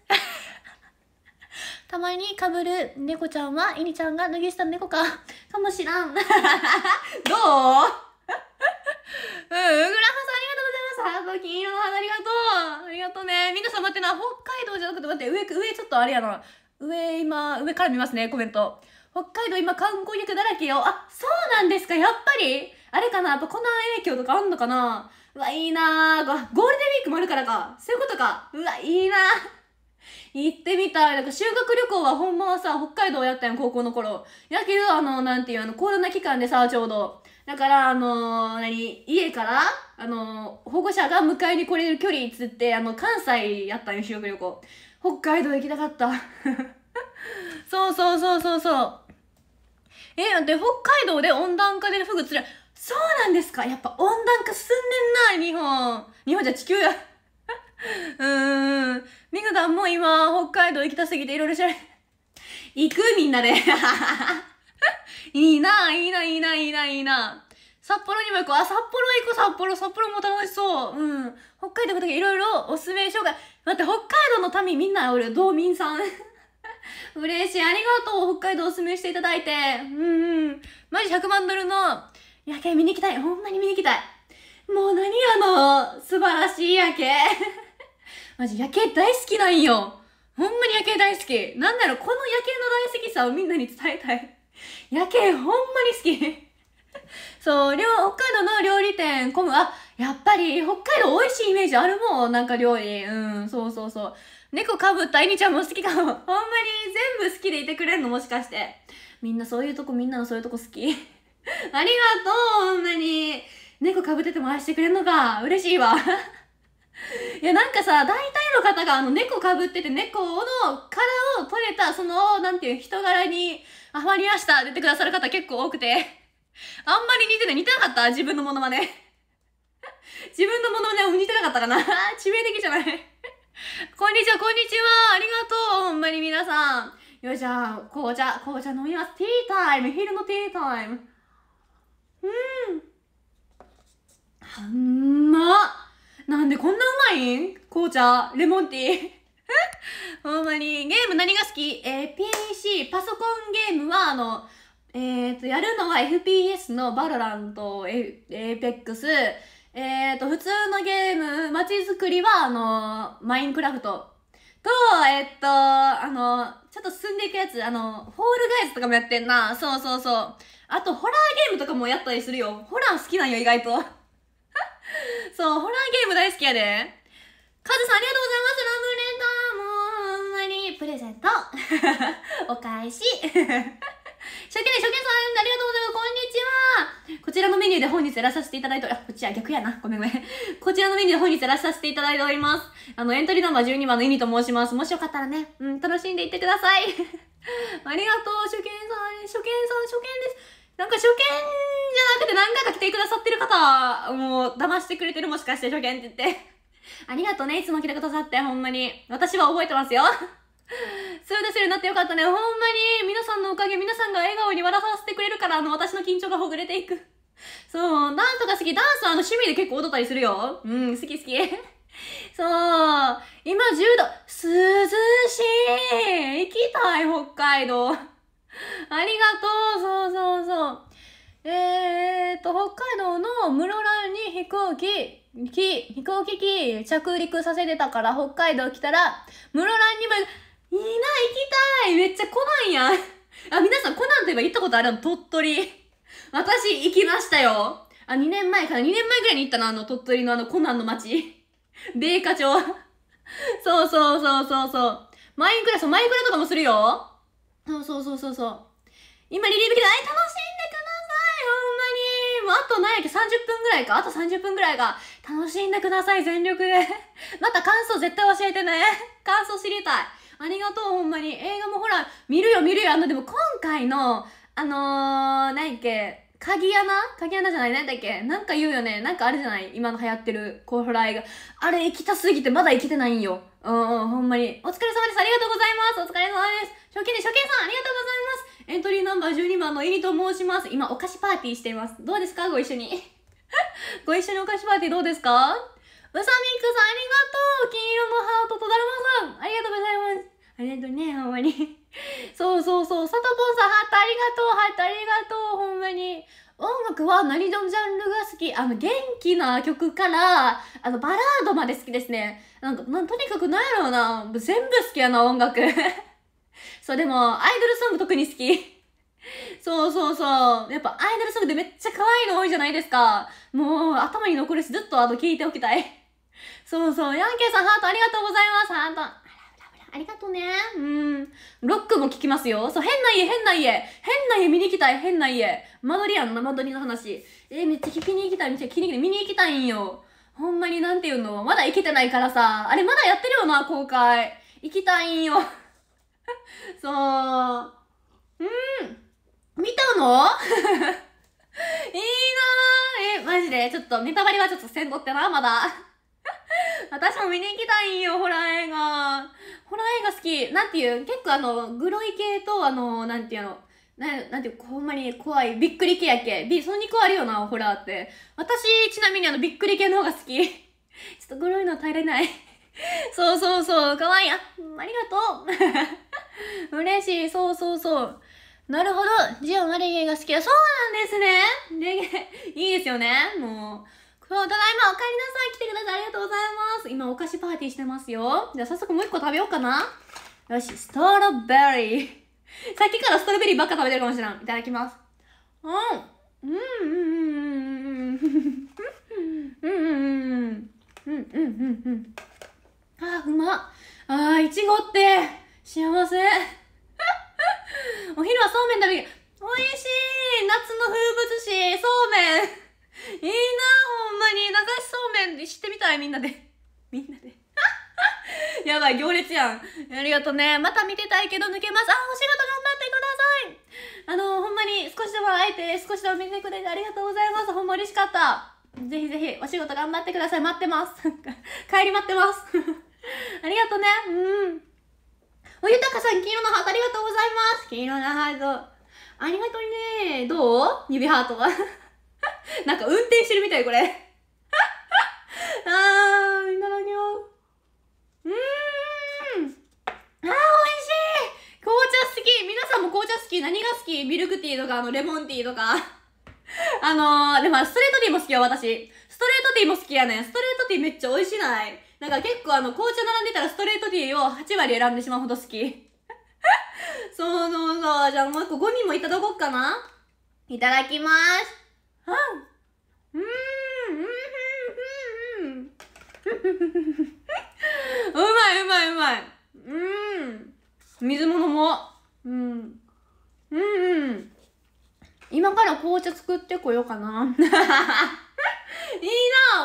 たまにかぶる猫ちゃんは、いにちゃんが脱ぎした猫か、かもしらん。どううん、うぐらはさんありがとうございます。ハート金色の花ありがとう。ありがとうね。皆さん待ってな、北海道じゃなくて待って、上、上ちょっとあれやな。上今、上から見ますね、コメント。北海道今観光客だらけよ。あ、そうなんですか、やっぱりあれかなやっぱコナン影響とかあんのかなうわ、いいなぁ。ゴールデンウィークもあるからか。そういうことか。うわ、いいなぁ。行ってみたい。なんか修学旅行はほんまはさ、北海道やったん高校の頃。やけど、あの、なんていう、あの、コロナ期間でさ、ちょうど。だから、あのー、何家から、あのー、保護者が迎えに来れる距離つって、あの、関西やったんよ、修学旅行。北海道行きたかった。そうそうそうそうそう。えー、北海道で温暖化でフグ釣れ、そうなんですかやっぱ温暖化進んでんな、日本。日本じゃ地球や。うーん。ミグダンも今、北海道行きたすぎていろいろ調べ、行くみんなで。いいな、いいな、いいな、いいな、いいな。札幌にも行こう。あ、札幌行こう、札幌。札幌も楽しそう。うん。北海道行くときいろいろおすすめ紹介。待って、北海道の民みんな俺、道民さん。嬉しい。ありがとう。北海道おすすめしていただいて。うんうん。マジ100万ドルの夜景見に行きたい。ほんまに見に行きたい。もう何あの、素晴らしい夜景。マジ夜景大好きなんよ。ほんまに夜景大好き。なんだろう、この夜景の大好きさをみんなに伝えたい。やけんほんまに好き そう北海道の料理店混むあやっぱり北海道美味しいイメージあるもんなんか料理うんそうそうそう猫かぶったいにちゃんも好きかもほんまに全部好きでいてくれるのもしかしてみんなそういうとこみんなのそういうとこ好き ありがとうほんまに猫かぶってても愛してくれるのが嬉しいわいやなんかさ大体の方があの猫かぶってて猫の殻を取れたそのなんていう人柄に「あまりました」出てくださる方結構多くてあんまり似てない似てなかった自分のモノマネ自分のモノマネを似てなかったかな致命的じゃないこんにちはこんにちはありがとうほんまに皆さんよいしょ紅茶紅茶飲みますティータイム昼のティータイムうんはんまっなんでこんなうまいん紅茶、レモンティー。ほんまに。ゲーム何が好きえー、PC、パソコンゲームは、あの、えっ、ー、と、やるのは FPS のバロラント、エーペックス、えっ、ー、と、普通のゲーム、街づくりは、あの、マインクラフトと、えっ、ー、と、あの、ちょっと進んでいくやつ、あの、ホールガイズとかもやってんな。そうそうそう。あと、ホラーゲームとかもやったりするよ。ホラー好きなんよ、意外と。そう、ホラーゲーム大好きやで。カズさんありがとうございます。ラブレターもうほんまにプレゼント。お返し。初見初見さんありがとうございます。こんにちは。こちらのメニューで本日やらさせていただいて、あ、こっちは逆やな。ごめんごめん。こちらのメニューで本日やらさせていただいております。あの、エントリーナンバー12番の意味と申します。もしよかったらね、うん、楽しんでいってください。ありがとう、初見さん、初見さん、初見です。なんか初見じゃなくて何回か来てくださってる方もう騙してくれてるもしかして初見って言って。ありがとうね、いつも来てくださって、ほんまに。私は覚えてますよ。そうですよ、なってよかったね。ほんまに、皆さんのおかげ、皆さんが笑顔に笑わせてくれるから、あの、私の緊張がほぐれていく。そう、ダンスが好き。ダンスはあの趣味で結構踊ったりするよ。うん、好き好き。そう、今10度、涼しい。行きたい、北海道。ありがとうそうそうそうえー、っと北海道の室蘭に飛行機機飛行機機着陸させてたから北海道来たら室蘭にもいいな行きたいめっちゃコナンやん あ皆さんコナンといえば行ったことあるの鳥取私行きましたよあ2年前かな2年前ぐらいに行ったなあの鳥取のあのコナンの街。米花町そうそうそうそうそうマインクラそうマインクラとかもするよそうそうそうそうそう今リリーブ来たい楽しんでくださいほんまにもうあと何やっけ30分ぐらいかあと30分ぐらいが楽しんでください全力で また感想絶対教えてね感想知りたいありがとうほんまに映画もほら見るよ見るよあのでも今回のあのー、何やっけ鍵穴鍵穴じゃない何だっけなんか言うよねなんかあれじゃない今の流行ってるコーフライが。あれ、行きたすぎてまだ行けてないんよ。うんうん、ほんまに。お疲れ様です。ありがとうございます。お疲れ様です。初見で初見さん、ありがとうございます。エントリーナンバー12番のエリと申します。今、お菓子パーティーしています。どうですかご一緒に。ご一緒にお菓子パーティーどうですかうさみくさんありがとう金色のハートとだるまさんありがとうございますありがとうね、ほんまに。そうそうそう。サトボんさん、ハートありがとう、ハートありがとう、ほんまに。音楽は何のジャンルが好きあの、元気な曲から、あの、バラードまで好きですね。なんか、なんとにかくなんやろうな。全部好きやな、音楽。そう、でも、アイドルソング特に好き。そうそうそう。やっぱアイドルソングでめっちゃ可愛いの多いじゃないですか。もう、頭に残るし、ずっとあと聞いておきたい。そうそう。ヤンケイさん、ハートありがとうございます。ハート。あらあらありがとうね。うん。ロックも聞きますよ。そう、変な家、変な家。変な家見に行きたい、変な家。間取りやんな、間取りの話。えー、めっちゃ聞きに行きたい、めっちゃ聞きに行きたい。見に行きたいんよ。ほんまになんていうのまだ行けてないからさ。あれ、まだやってるよな、公開。行きたいんよ。そう。うん見たの いいなーえ、マジで。ちょっと、ネタバレはちょっとせんってな、まだ。私も見に行きたいんよ、ホラー映画。ホラー映画好き。なんていう、結構あの、グロい系と、あの、なんていうの、ななんていうほんまに怖い、びっくり系やけ。び、そんに個あるよな、ホラーって。私、ちなみにあの、びっくり系の方が好き。ちょっとグロいの耐えれない。そうそうそう、かわいい。あ、ありがとう。嬉しいそうそうそうなるほどジオンはレゲエが好きだそうなんですねレゲエいいですよねもうただいまお帰りなさい来てくださいありがとうございます今お菓子パーティーしてますよじゃあ早速もう一個食べようかなよしストロベリー
さっきからストロベリーばっか食べてるかもしれないい
ただきますうんうんうんうんうんうんうんうんうんうんうんうんうんうんあうまあん、うん、って幸せお昼はそうめん食べる美味しい夏の風物詩そうめんいいなほんまに流しそうめん知ってみたいみんなでみんなで やばい行列やんありがとうねまた見てたいけど抜けますあお仕事頑張ってくださいあのほんまに少しでも会えて少しでも見てくれてありがとうございますほんま嬉しかったぜひぜひお仕事頑張ってください待ってます 帰り待ってます ありがとうねうんた豊さん、黄色のハートありがとうございます。黄色のハート。ありがとうねどう指ハートは。なんか運転してるみたい、これ。あー、いただきまうーん。あー、美味しい紅茶好き皆さんも紅茶好き何が好きミルクティーとか、あの、レモンティーとか。あのー、でもストレートティーも好きよ、私。ストレートティーも好きやねん。ストレートティーめっちゃ美味しないなんか結構あの、紅茶並んでたらストレートティーを8割選んでしまうほど好き。そうそうそう。じゃあもう一個ゴミもいただこうかな。いただきます。はん。うーん、うん、うん、うん。うまいうまいうまい。うん。水物も。うん。うんうん。今から紅茶作ってこようかな。いいな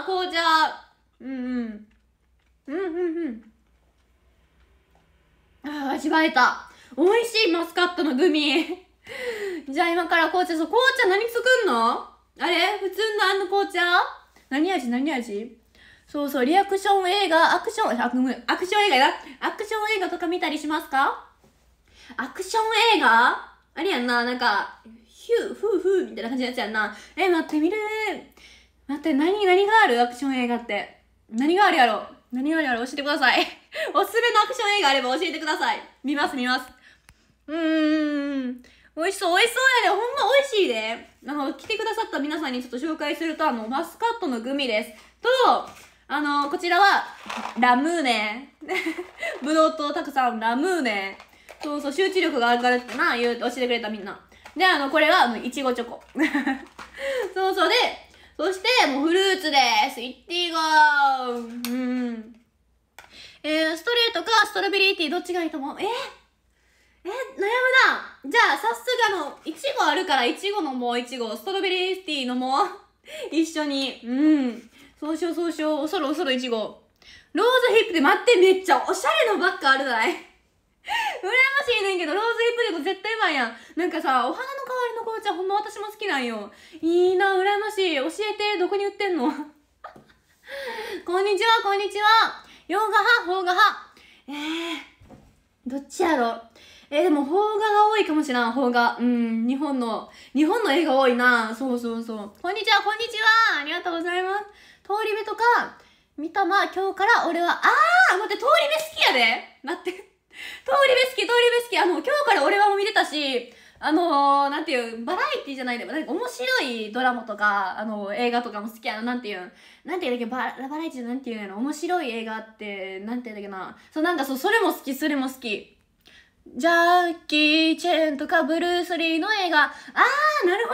紅茶。うんうん。うんうんうんああ、味わえた美味しいマスカットのグミ じゃあ今から紅茶そう紅茶何作んのあれ普通のあの紅茶何味何味そうそうリアクション映画アクションアクション映画やアクション映画とか見たりしますかアクション映画あれやんな、なんか、ヒュー、フーフーみたいな感じのやつやんな。え、待って、見る待って、何、何があるアクション映画って。何があるやろ何よりあれ教えてください。おすすめのアクション映画あれば教えてください。見ます見ます。うーん。美味しそう、美味しそうやで。ほんま美味しいで、あの、来てくださった皆さんにちょっと紹介すると、あの、マスカットのグミです。と、あの、こちらは、ラムーネ。ブドウ糖たくさん、ラムーネ。そうそう、集中力が上がるってな、言う、教えてくれたみんな。で、あの、これは、あの、いちごチョコ。そうそう、で、そして、もうフルーツです。いっていこう。うん。えー、ストレートかストロベリーティーどっちがいいと思うえー、えー、悩むな。じゃあ、さすがの、いちごあるから、いちごのもう、いちご。ストロベリーティー飲もう。一緒に。うん。そうしよう、そうしよう。おそろおそろいちご。ローズヒップで待って、めっちゃおしゃれのバッグあるないましいねんけどローズリーリテ絶対うまいやんなんかさお花の代わりの紅茶ほんま私も好きなんよいいな羨ましい教えてどこに売ってんの こんにちはこんにちは洋画派邦画派えー、どっちやろえー、でも邦画が多いかもしれん邦画うん日本の日本の絵が多いなそうそうそうこんにちはこんにちはありがとうございます通り部とか見たま今日から俺はああ待って通り部好きやで待ってりべすき通りべすきあの今日から俺はも見てたしあのー、なんていうバラエティじゃないでもなんか面白いドラマとか、あのー、映画とかも好きやな、なんていうなんていうんだっけババラエティなんていうの、面白い映画ってなんていうんだっけなそうなんかそうそれも好きそれも好きジャッキー・チェンとかブルース・リーの映画あーなるほどね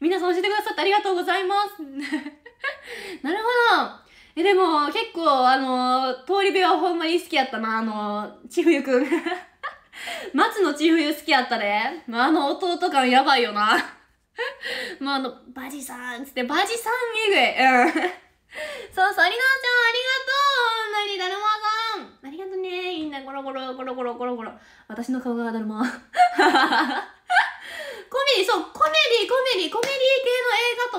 皆さん教えてくださってありがとうございます なるほどえでも結構あの通り部はほんまに好きやったなあのちふゆくん 松のちふゆ好きやったで、まあ、あの弟感やばいよな まああのバジさんっつってバジさんえぐいうん そうそうりなおちゃんありがとうほんまにだるまさんありがとねいいんなゴロゴロゴロゴロゴロゴロ私の顔がだるまコメディ、そう、コメディ、コメディ、コメディ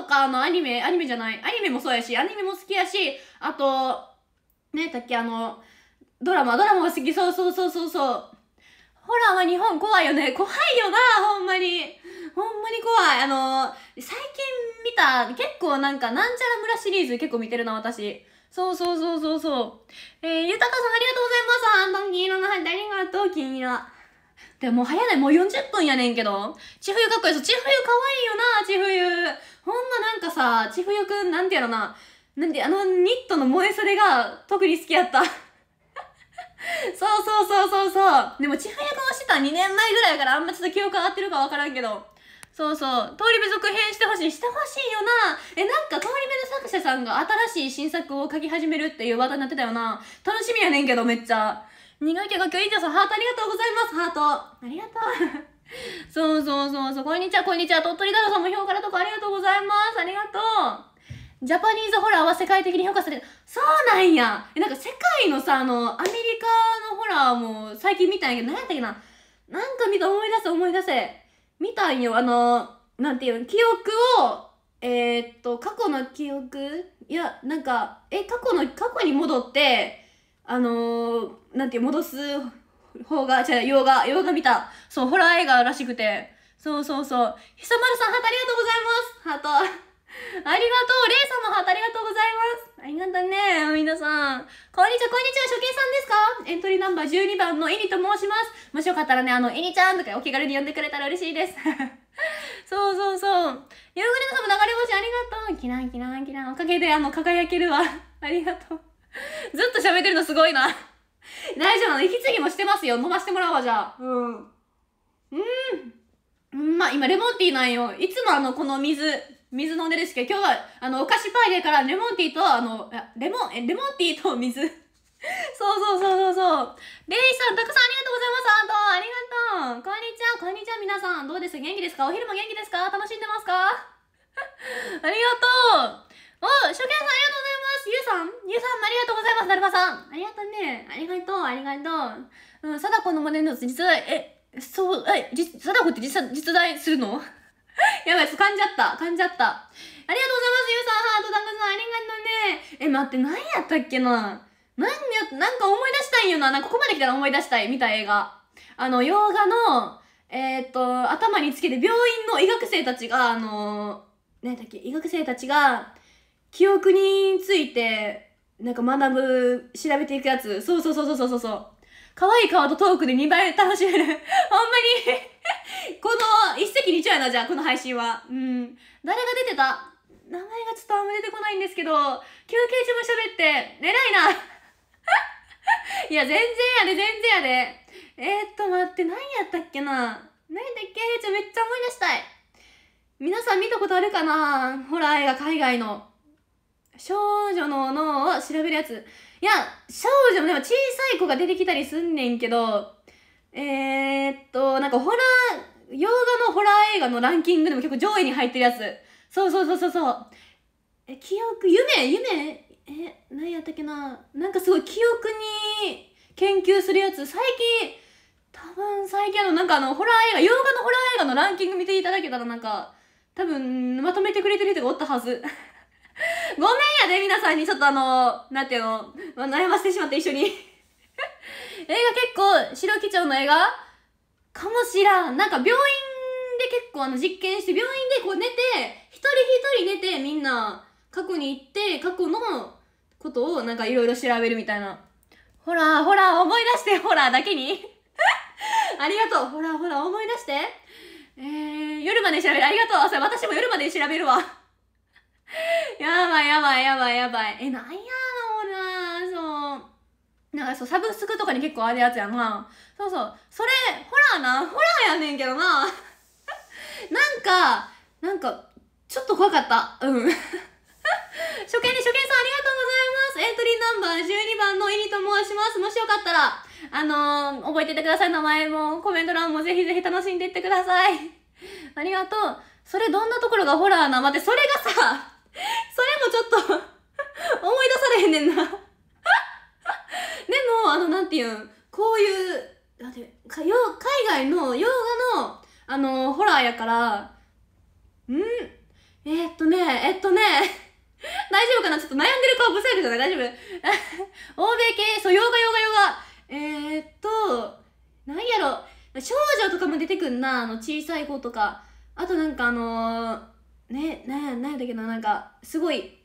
系の映画とか、あの、アニメ、アニメじゃない、アニメもそうやし、アニメも好きやし、あと、ね、だっけ、あの、ドラマ、ドラマが好き、そうそうそうそうそう。ホラーは日本怖いよね。怖いよな、ほんまに。ほんまに怖い。あの、最近見た、結構なんか、なんちゃら村シリーズ結構見てるな、私。そうそうそうそうそう。えー、豊さんありがとうございます。あんとん、金色の、はい、ありがとう、金色。でも早いもう40分やねんけど。ちふゆかっこいいちふゆかわいいよな、ちふゆ。ほんまなんかさ、ちふゆくん、なんてやろな。なんで、あのニットの萌え袖が特に好きやった。そうそうそうそうそう。でも、ちゆくんをしてた2年前ぐらいからあんまちょっと記憶上ってるかわからんけど。そうそう。通り部続編してほしい。してほしいよな。え、なんか通り部の作者さんが新しい新作を書き始めるっていう話題になってたよな。楽しみやねんけど、めっちゃ。苦いけど今日いいさん、ハートありがとうございますハートありがとうそうそうそうそうこんにちはこんにちは鳥取太郎さんも評価のとこありがとうございますありがとうジャパニーズホラーは世界的に評価されるそうなんやなんか世界のさあのアメリカのホラーも最近見たんやけど何やったっけななんか見た思い出せ思い出せ見たんよあのなんていうの記憶をえー、っと過去の記憶いやなんかえ過去の過去に戻ってあのー、なんていう戻す方がゃあ、洋画洋画見たそうホラー映画らしくてそうそうそうひさまるさんハートありがとうございますハート ありがとうレイさんもハートありがとうございますありがとうね皆さんこんにちはこんにちは初見さんですかエントリーナンバー12番のえニと申しますもしよかったらねあのえニちゃんとかお気軽に呼んでくれたら嬉しいです そうそうそう夕暮れのさんも流れ星ありがとうキランキランキランおかげであの輝けるわ ありがとう ずっと喋ってるのすごいな。大丈夫の息継ぎもしてますよ。飲ましてもらおうわ、じゃあ。うん。うん。まあ、今、レモンティーなんよ。いつもあの、この水、水飲んでるしけど、今日は、あの、お菓子パイでからレモンティーと、あの、レモン、え、レモンティーと水。そうそうそうそうそう。レイさん、たくさんありがとうございます。あと、ありがとう。こんにちは、こんにちは、皆さん。どうです元気ですかお昼も元気ですか楽しんでますか ありがとうおう、初見さんありがとうございます。ゆうさん、ゆうさん、ありがとうございます。だるまさん。ありがとうね。ありがとう、ありがとう。うん、貞子の真似の実在、え、そう、え、じ、貞子って実実在するの やばい、噛んじゃった、噛んじゃった。ありがとうございます、ゆうさん、ハートダムさん、ありがとうね。え、待って、何やったっけな。何や、なんか思い出したいよな。なんかここまで来たら思い出したい、見た映画。あの、洋画の、えー、っと、頭につけて病院の医学生たちが、あのー、何だっけ、医学生たちが、記憶についてなんか学ぶ調べていくやつそうそうそうそうそうそう可愛い顔とトークで2倍楽しめる ほんまに この一石二鳥やなじゃあこの配信はうん誰が出てた名前がちょっとあんま出てこないんですけど休憩中も喋って偉いな いや全然やで全然やでえー、っと待って何やったっけな何やったっけちょめっちゃ思い出したい皆さん見たことあるかなホラー映画海外の少女の脳を調べるやつ。いや、少女もでも小さい子が出てきたりすんねんけど、えー、っと、なんかホラー、洋画のホラー映画のランキングでも結構上位に入ってるやつ。そうそうそうそうそう。え、記憶、夢、夢、え、何やったっけな。なんかすごい記憶に研究するやつ。最近、多分最近あの、なんかあの、ホラー映画、洋画のホラー映画のランキング見ていただけたらなんか、多分まとめてくれてる人がおったはず。ごめんやで、皆さんにちょっとあの、なんていうの、まあ、悩ませてしまって一緒に 映画結構、白基調の映画かもしらん。なんか病院で結構あの実験して、病院でこう寝て、一人一人寝てみんな過去に行って、過去のことをなんかいろいろ調べるみたいな。ほら、ほら、思い出して、ほら、だけに。ありがとう。ほら、ほら、思い出して。えー、夜まで調べる。ありがとう。それ私も夜まで調べるわ。やばいやばいやばいやばい。え、なんやろうなそう。なんかそう、サブスクとかに結構あるやつやな。そうそう。それ、ホラーな、ホラーやねんけどな。なんか、なんか、ちょっと怖かった。うん。初見で初見さんありがとうございます。エントリーナンバー12番のイニと申します。もしよかったら、あのー、覚えててください。名前も、コメント欄もぜひぜひ楽しんでいってください。ありがとう。それどんなところがホラーな待って、それがさ、それもちょっと思い出されへんねんな でもあのなんていうんこういうだって海外の洋画のあのホラーやからうんえー、っとねえっとね 大丈夫かなちょっと悩んでる顔ぶせるじゃない大丈夫 欧米系そう洋画洋画洋画えー、っとなんやろ少女とかも出てくんなあの小さい子とかあとなんかあのーねななんだけどなんかすごい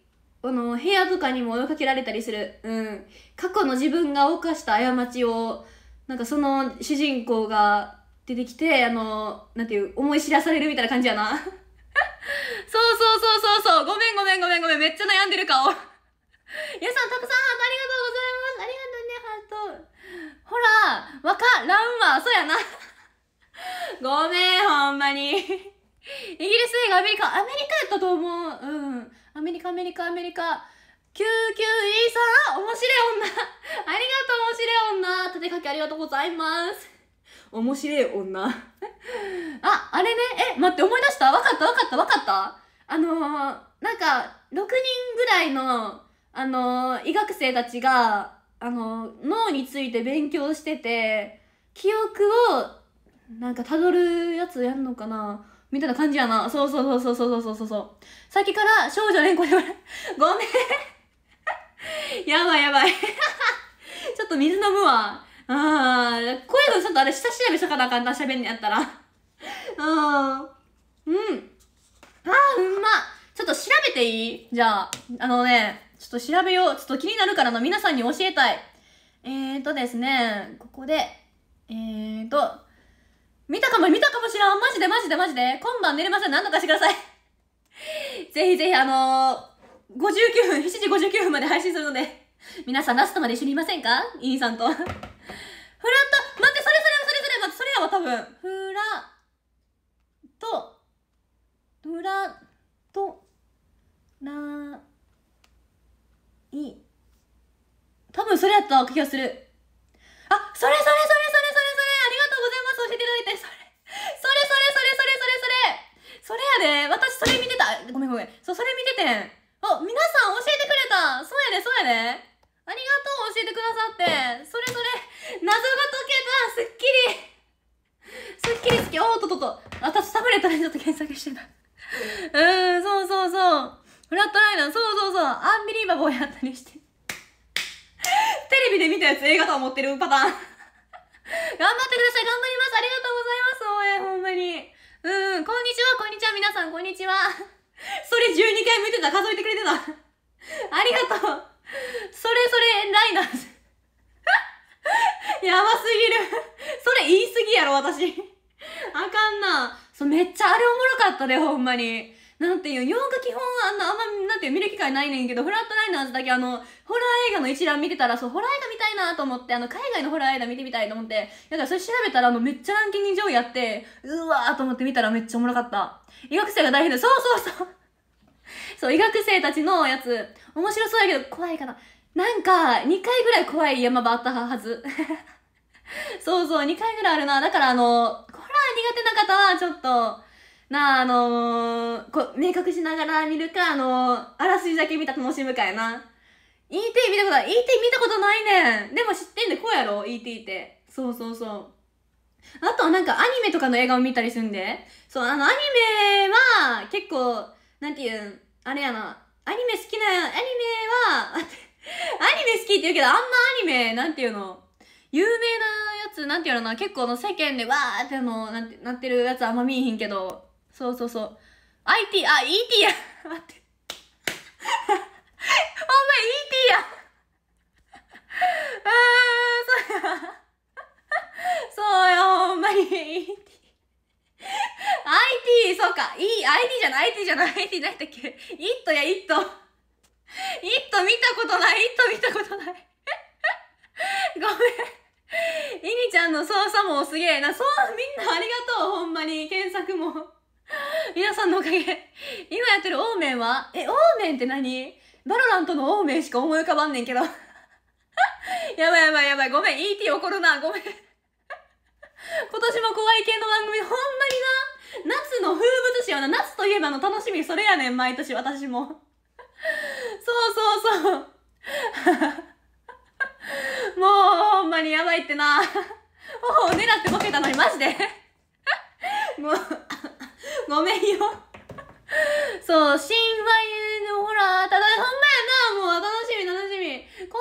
あの部屋とかにも追いかけられたりする、うん、過去の自分が犯した過ちをなんかその主人公が出てきてあのなんていう思い知らされるみたいな感じやな そうそうそうそうそうごめんごめんごめんごめんめっちゃ悩んでる顔皆さんたくさんハートありがとうございますありがとうねハートほらわからんわそうやな ごめんほんまにイギリス映画アメリカアメリカやったと思ううんアメリカアメリカアメリカ救急医さん面白い女 ありがとう面白い女立てかけありがとうございます面白い女 ああれねえ待って思い出したわかったわかったわかったあのー、なんか6人ぐらいのあのー、医学生たちがあのー、脳について勉強してて記憶をなんかたどるやつやんのかなみたいな感じやな。そうそうそうそうそうそうそうそう。先から少女連呼で ごめん。やばいやばい ちょっと水飲むわ。ああ、声がちょっとあれ下調べしとかなあかんな、喋んねやったら。うん。うん。ああ、うんま。ちょっと調べていいじゃあ、あのね、ちょっと調べよう。ちょっと気になるからの皆さんに教えたい。えーとですね、ここで、えーと、見たかも、見たかもしらん。マジでマジでマジで。今晩寝れません。何とかしてください。ぜひぜひ、あのー、59分、7時59分まで配信するので、皆さんラストまで一緒にいませんかインさんと。フラット、待って、それそれそれそれ、待って、それやわ、多分。フラ、と、フラ、と、な、い。多分それやった気がする。あ、それそれそれやで私それ見てたごめんごめんそうそれ見ててんあ皆さん教えてくれたそうやでそうやでありがとう教えてくださってそれぞれ謎が解けたすっきりすっきり好き。おっとっとっと。私タブレットでちょっと検索してた。うん、そうそうそう。フラットライナー、そうそうそう。アンビリーバボーやったりして。テレビで見たやつ映画とは思ってるパターン。頑張ってください。頑張ります。ありがとうございます。応援、ほんまに。うん、こんにちは、こんにちは、皆さん、こんにちは。それ12回見てた、数えてくれてた。ありがとう。それそれ、ライナーズ。やばすぎる。それ言いすぎやろ、私。あかんな。そう、めっちゃあれおもろかったで、ほんまに。なんていう洋画基本あの、あんまなんていう、見る機会ないねんけどフラットライナーズだけあのホラー映画の一覧見てたらそうホラー映画見たいなと思ってあの海外のホラー映画見てみたいと思ってだからそれ調べたらあのめっちゃランキング上位やってうわーと思って見たらめっちゃおもろかった医学生が大変でそうそうそう そう医学生たちのやつ面白そうやけど怖いかななんか2回ぐらい怖い山場あったはず そうそう2回ぐらいあるなだからあのホラー苦手な方はちょっとなあ、あのー、こ明確しながら見るか、あのー、あらすじだけ見た楽しむかやな。ET 見たことない、ET 見たことないねん。でも知ってんで、こうやろ、ET って。そうそうそう。あとはなんかアニメとかの映画を見たりすんで。そう、あの、アニメは、結構、なんていうん、あれやな。アニメ好きな、アニメは、アニメ好きって言うけど、あんまアニメ、なんていうの、有名なやつ、なんていうのな、結構の世間でわーっての、なんて、なってるやつあんま見えへんけど、そうそうそう。IT、あ、ET や 待って。お前 ET やあ ー、そうや。そうよ、ほんまに ET。IT、そうか。E、IT じゃない、IT じゃない、IT ないだっけ ?IT や、IT。IT 見たことない、IT 見たことない。ごめん。イニちゃんの操作もすげえな。そう、みんなありがとう、ほんまに。検索も。皆さんのおかげ。今やってるオーメンはえ、オーメンって何バロラントのオーメンしか思い浮かばんねんけど。やばいやばいやばい。ごめん。ET 怒るな。ごめん。今年も怖い系の番組、ほんまにな。夏の風物詩はな。夏といえばの楽しみ、それやねん。毎年、私も。そうそうそう。もう、ほんまにやばいってな。ほ、う、狙ってボケたのに、マジで。もう。ごめんよ そう、新米のほら、ただ、ほんまやな、もう、楽しみ、楽しみ。こんにちは、こんにちは、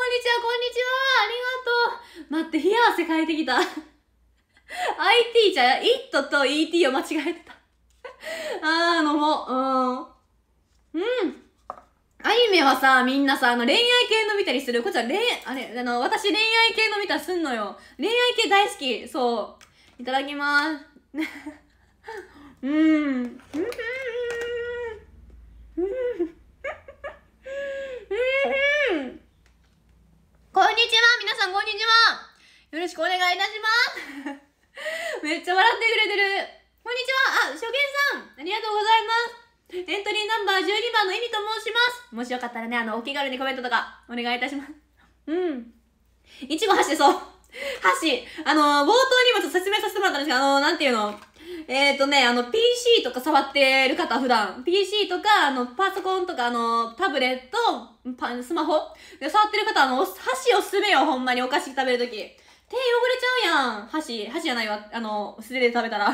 ありがとう。待って、冷や汗かいてきた。IT じゃ、IT と ET を間違えてた。あー、飲もう。うん。うん。アニメはさ、みんなさ、あの、恋愛系の見たりする。こっちは恋、あれ、あの、私恋愛系の見たりすんのよ。恋愛系大好き。そう。いただきまーす。うん。うん。こんにちは皆さんこんにちはよろしくお願いいたしますめっちゃ笑ってくれてるこんにちはあ、初見さんありがとうございますエントリーナンバー12番の意味と申しますもしよかったらね、あの、お気軽にコメントとかお願いいたします。うん。いちご箸そう。箸あの冒頭にもちょっと説明させてもらったんですけど、あのなんていうのえっ、ー、とね、あの、PC とか触ってる方、普段。PC とか、あの、パソコンとか、あの、タブレット、スマホ触ってる方、あの、箸をすめよ、ほんまに、お菓子食べるとき。手汚れちゃうやん、箸。箸じゃないわ、あの、素手で食べたら。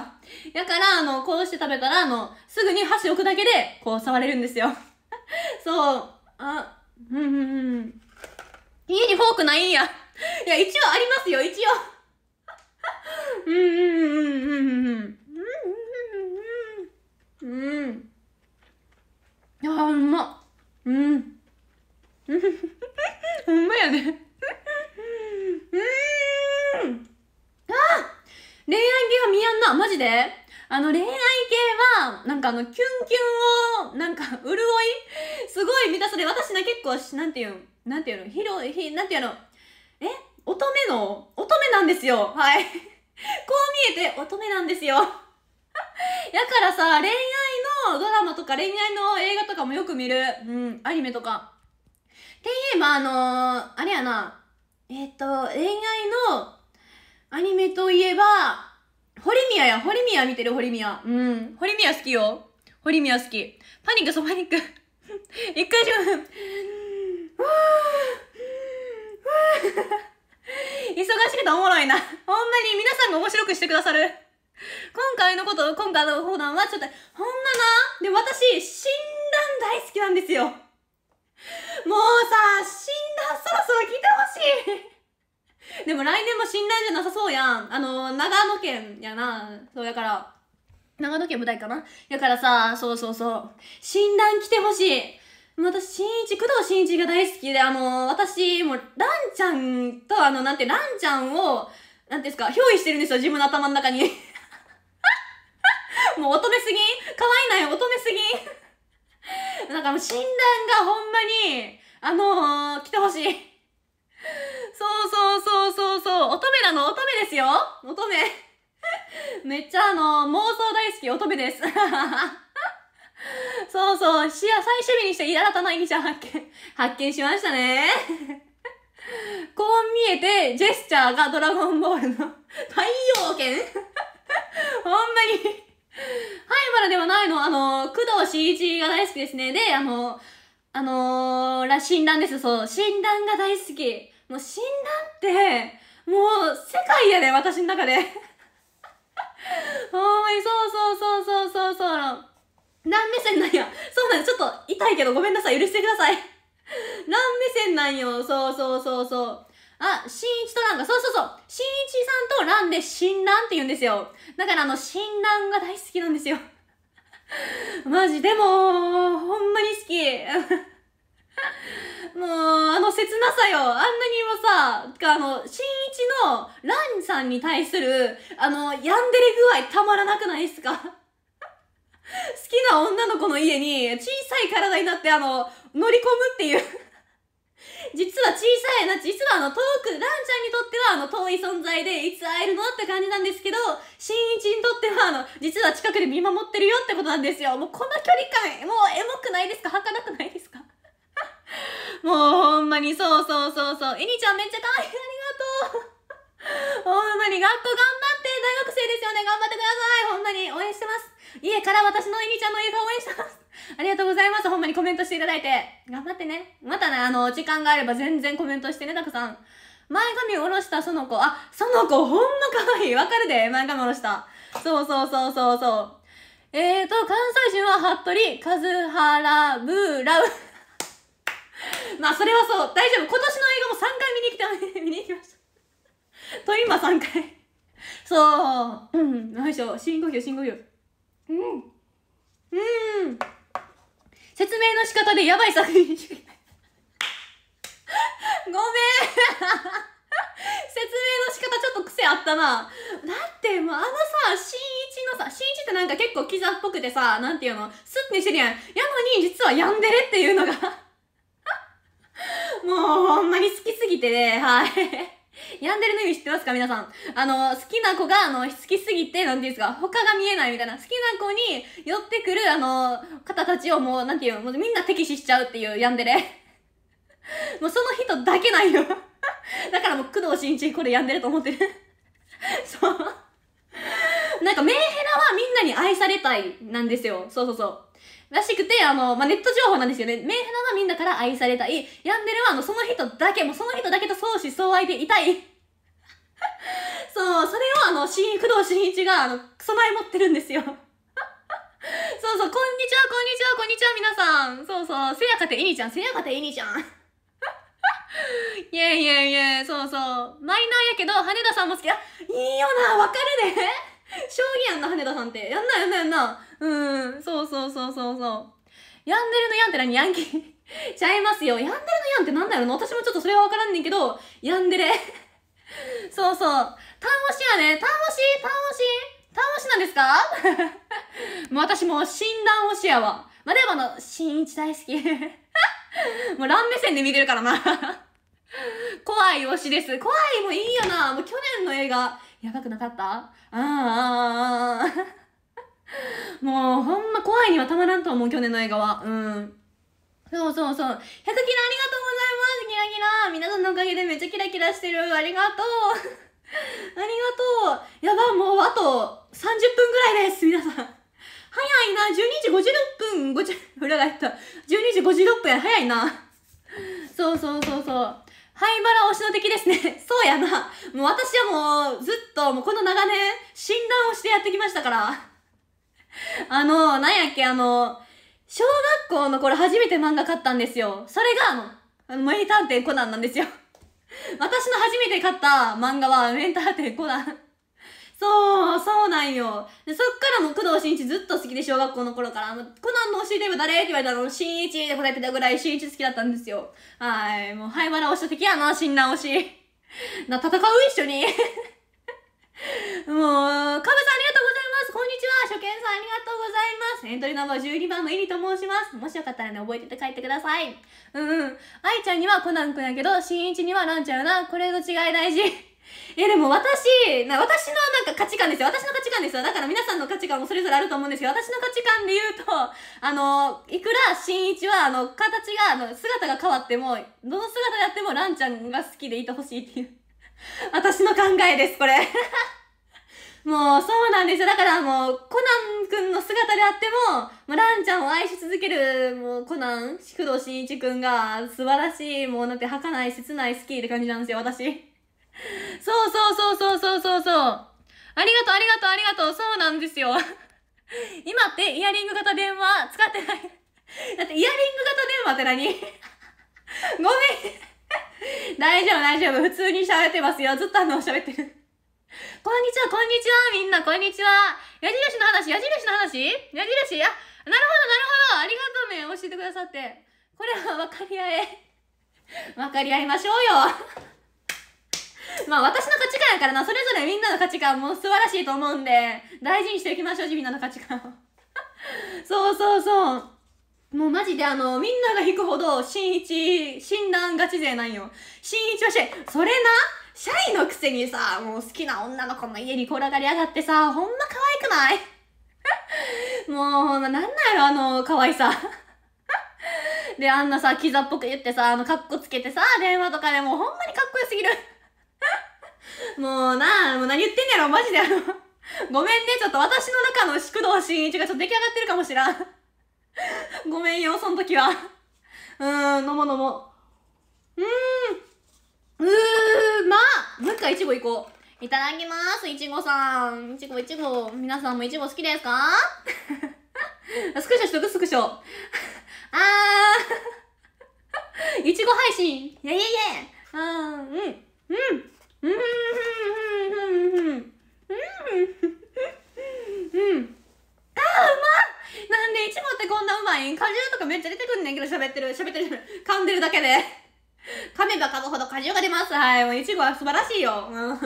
だから、あの、こうして食べたら、あの、すぐに箸置くだけで、こう、触れるんですよ。そう。あ、うんうんうん。家にフォークないんや。いや、一応ありますよ、一応。うんうんうんう
んうんうん。うんあーうまうん
ほんまやでうんあ恋愛系は見やんなマジであの恋愛系はなんかあのキュンキュンをなんか潤いすごい満たされ私な結構なんていうなんていうの広いひなんていうのえ乙女の乙女なんですよはい こう見えて乙女なんですよ だからさ、恋愛のドラマとか恋愛の映画とかもよく見る。うん、アニメとか。って言えば、あのー、あれやな、えっ、ー、と、恋愛のアニメといえば、ホリミアや、ホリミア見てる、ホリミア。うん、ホリミア好きよ。ホリミア好き。パニックう、パニック。一回じゃ、忙しくておもろいな。ほんまに皆さんが面白くしてくださる。今回のこと、今回の放談はちょっと、ほんなな、で、私、診断大好きなんですよ。もうさ、診断そろそろ来てほしい。でも来年も診断じゃなさそうやん。あの、長野県やな。そうやから。長野県舞台かなやからさ、そうそうそう。診断来てほしい。私、新一、工藤新一が大好きで、あの、私、もう、ランちゃんと、あの、なんて、ランちゃんを、なんていうんですか、憑依してるんですよ、自分の頭の中に。もう乙女すぎ可愛いなよ、乙女すぎなんかもう診断がほんまに、あのー、来てほしい。そうそうそうそうそう、乙女なの乙女ですよ乙女。めっちゃあのー、妄想大好き乙女です。そうそう、視野最終日にして新たな被疑ゃ発見、発見しましたね。こう見えて、ジェスチャーがドラゴンボールの太陽拳 ほんまにはい、まだではないの、あの、工藤新一が大好きですね。で、あの、あのー、診断です、そう。診断が大好き。もう診断って、もう世界やで、ね、私の中で。ほんまに、そうそうそうそうそうそう。何目線なんや。そうなんです。ちょっと痛いけどごめんなさい。許してください。何目線なんよ。そうそうそうそう。あ、新一とンが、そうそうそう、新一さんとランで新蘭って言うんですよ。だからあの、新蘭が大好きなんですよ。マジ、でも、ほんまに好き。もう、あの切なさよ。あんなにもさ、あの、新一のランさんに対する、あの、やんでる具合たまらなくないっすか 好きな女の子の家に小さい体になって、あの、乗り込むっていう実は小さいな実はあの遠くランちゃんにとってはあの遠い存在でいつ会えるのって感じなんですけど新一にとってはあの実は近くで見守ってるよってことなんですよもうこの距離感もうエモくないですか儚くないですか もうほんまにそうそうそうそうえにちゃんめっちゃ可愛いありがとう ほんまに学校頑張って大学生ですよね頑張ってくださいほんまに応援してます家から私のえにちゃんの映画応援してますありがとうございます。ほんまにコメントしていただいて。頑張ってね。またね、あの、時間があれば全然コメントしてね、たくさん。前髪下ろしたその子。あ、その子ほんま可愛い。わかるで、前髪下ろした。そうそうそうそうそう。えーと、関西人は服部、和原ハラ、ブーラウ。まあ、それはそう。大丈夫。今年の映画も3回見に来て、見に行きました。と、今3回。そう。うん。よいしょ。深呼吸、深呼吸。うん。うん。説明の仕方でやばい作品ごめん説明の仕方ちょっと癖あったなだってもうあのさ新一のさ新一ってなんか結構キザっぽくてさなんていうのスッてしてるやんやのに実はヤンデレっていうのがもうほんまに好きすぎてねはいヤンデルの意味知ってますか皆さん。あの、好きな子が、あの、好きすぎて、なんていうんですか、他が見えないみたいな、好きな子に寄ってくる、あの、方たちをもう、なんていうの、もうみんな敵視しちゃうっていうヤンデレ。もうその人だけなんよ。だからもう工藤新一、これヤンデレと思ってる。そう。なんか、メンヘラはみんなに愛されたい、なんですよ。そうそうそう。らしくて、あの、まあ、ネット情報なんですよね。メンヘラはみんなから愛されたい。ヤンデルは、あの、その人だけ、もうその人だけと相思相愛でいたい。そう、それを、あの、新、工藤新一が、あの、備え持ってるんですよ。そうそう、こんにちは、こんにちは、こんにちは、皆さん。そうそう、せやかていにちゃん、せやかていにちゃん。いえいえいえ、そうそう。マイナーやけど、羽田さんも好き。あ、いいよな、わかるで、ね、将棋やんな羽田さんってやんなやんなやんなうんそうそうそうそうそうヤンデるのヤンって何ヤンキーちゃいますよヤンデルのヤンって何だろうな私もちょっとそれは分からんねんけどヤンデレそうそう楽しいやね楽しい楽しい押しなんですかもう私もう診断をしやわまあでもあの新一大好きもう乱目線で見てるからな怖い推しです怖いもいいよなもう去年の映画やばくなかったああああもうほんま怖いにはたまらんと思う去年の映画はうんそうそうそう100キラありがとうございますキラキラ皆さんのおかげでめっちゃキラキラしてるありがとう ありがとうやばもうあと30分ぐらいです皆さん早いな12時56分50裏返った12時56分早いなそうそうそうそう灰原推しの敵ですね。そうやな。もう私はもうずっともうこの長年診断をしてやってきましたから。あの、なんやっけ、あの、小学校の頃初めて漫画買ったんですよ。それがあの、あター探偵コナンなんですよ。私の初めて買った漫画はーテンコナン。そうそうなんよでそっからも工藤新一ずっと好きで小学校の頃から「コナンの教えてれば誰?」って言われたの「新一」で答えてたぐらい新一好きだったんですよはいもう灰原推しと敵やな新直しな戦う一緒にもう、カブさんありがとうございます。こんにちは。初見さんありがとうございます。エントリーナンバー12番のイリと申します。もしよかったらね、覚えてて書いてください。うんうん。愛ちゃんにはコナンくんやけど、新一にはランちゃんな。これの違い大事。えでも私私のなんか価値観ですよ私の価値観ですよだから皆さんの価値観もそれぞれあると思うんですけど私の価値観で言うとあのいくら新一はあの形があの姿が変わってもどの姿であってもランちゃんが好きでいてほしいっていう 私の考えですこれ もうそうなんですよだからもうコナンくんの姿であってももうランちゃんを愛し続けるもうコナン工藤新一君が素晴らしいもうなんて儚い切ない好きって感じなんですよ私そうそうそうそうそうそう。ありがとう、ありがとう、ありがとう。そうなんですよ。今ってイヤリング型電話使ってない。だってイヤリング型電話って何 ごめん。大丈夫、大丈夫。普通に喋ってますよ。ずっとあの、喋ってる。こんにちは、こんにちは、みんな、こんにちは。矢印の話、矢印の話矢印あ、なるほど、なるほど。ありがとうね。教えてくださって。これは分かり合え。分かり合いましょうよ。まあ私の価値観やからなそれぞれみんなの価値観も素晴らしいと思うんで大事にしていきましょうみんなの価値観を そうそうそうもうマジであの、みんなが引くほど、新一、診断ガチ勢なんよ。新一はシャイ。それな、シャイのくせにさ、もう好きな女の子の家に転がりやがってさ、ほんま可愛くない もう、ほんま、なんなんやろ、あの、可愛さ。で、あんなさ、キザっぽく言ってさ、あの、カッコつけてさ、電話とかでもほんまにかっこよすぎる。もうなあ、もう何言ってんやろ、マジであの。ごめんね、ちょっと私の中の宿道新一がちょっと出来上がってるかもしらん。ごめんよ、その時は。うーん、飲もう飲もう。うーん。うーまあ、もう一回いちごいこう。いただきます、いちごさん。いちごいちご。皆さんもいちご好きですか スクショしとく、スクショ。あー。いちご配信。いやいやいや。うん、うん、うん。うん、うん、うん、うん、うん。うん。ああ、うまなんでいちごってこんなうまいん果汁とかめっちゃ出てくんねんけど喋ってる、喋ってる、噛んでるだけで。噛めば噛むほど果汁が出ます。はい、もういちごは素晴らしいよ。うん。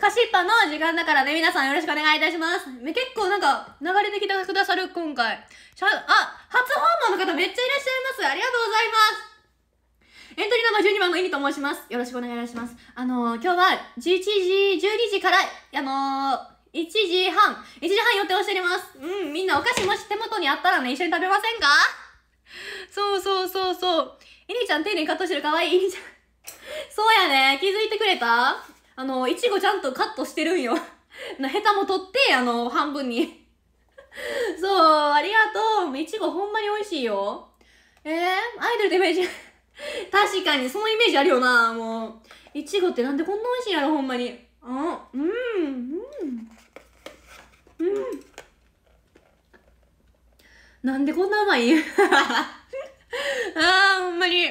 カシッパの時間だからね、皆さんよろしくお願いいたします。結構なんか、流れてきてくださる、今回。あ、初訪問の方めっちゃいらっしゃいます。ありがとうございます。エントリーナンバー12番のイニと申します。よろしくお願いします。あのー、今日は11時、12時から、あのー1時半、1時半予定をしております。うん、みんなお菓子もし手元にあったらね、一緒に食べませんかそうそうそうそう。イニちゃん丁寧にカットしてるかわいい、イニちゃん。そうやね、気づいてくれたあの、いちごちゃんとカットしてるんよ。な、ヘタも取って、あの、半分に。そう、ありがとう。いちごほんまに美味しいよ。えー、アイドルってイメージ。確かに、そのイメージあるよな、もう。いちごってなんでこんな美味しいんやろ、ほんまに。うん、うん、うん。うん。なんでこんな甘い ああ、ほんまに。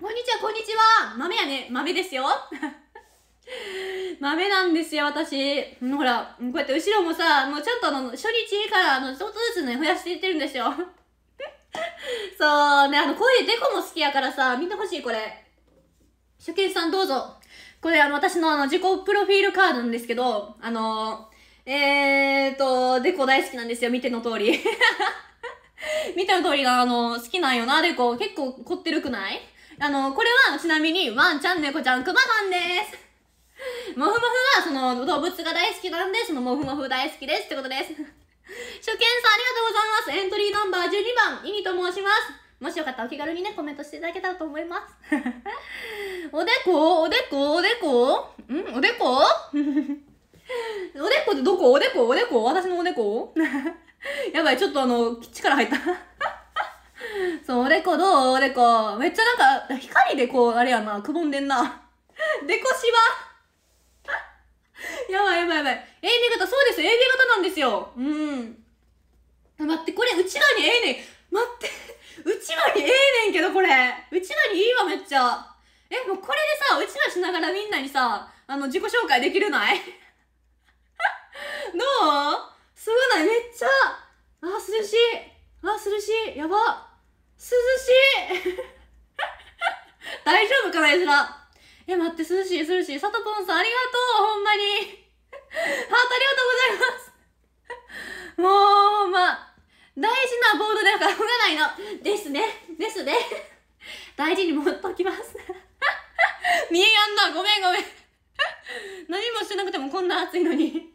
こんにちは、こんにちは。豆やね、豆ですよ。豆なんですよ、私。ほら、こうやって後ろもさ、もうちょっとあの、初日からあの、ちょっとずつね、増やしていってるんですよ。そうね、あの、こういうデコも好きやからさ、みんな欲しい、これ。初見さんどうぞ。これ、あの、私のあの、自己プロフィールカードなんですけど、あのえーと、デコ大好きなんですよ、見ての通り。見ての通りが、あの、好きなんよな、デコ。結構凝ってるくないあの、これは、ちなみに、ワンちゃん、猫ちゃん、クマさんです。もふもふは、その、動物が大好きなんで、その、もふもふ大好きですってことです。初見さんありがとうございます。エントリーナンバー12番、イニと申します。もしよかったらお気軽にね、コメントしていただけたらと思います。おでこおでこおでこんおでこおでこってどこおでこおでこ私のおでこ やばい、ちょっとあの、力入った そう、おでこどうおでこ。めっちゃなんか、光でこう、あれやな、くぼんでんな。でこしわ やばいやばいやばい。AB 型、そうです。AB 型なんですよ。うん。待って、これ、うちらにええねん。待って、うちらにええねんけど、これ。うちらにいいわ、めっちゃ。え、もうこれでさ、うちらしながらみんなにさ、あの、自己紹介できるない どうすごないめっちゃ。あ、涼しい。あ、涼しい。やば。涼しい。大丈夫かな、やつら。え、待って、涼しい、涼しい。サトぽンさん、ありがとうほんまに ハートありがとうございますもう、ま大事なボードでな動かないの。ですね。ですね。大事に持っときます 見えやんな。ごめんごめん。何もしてなくてもこんな暑いのに。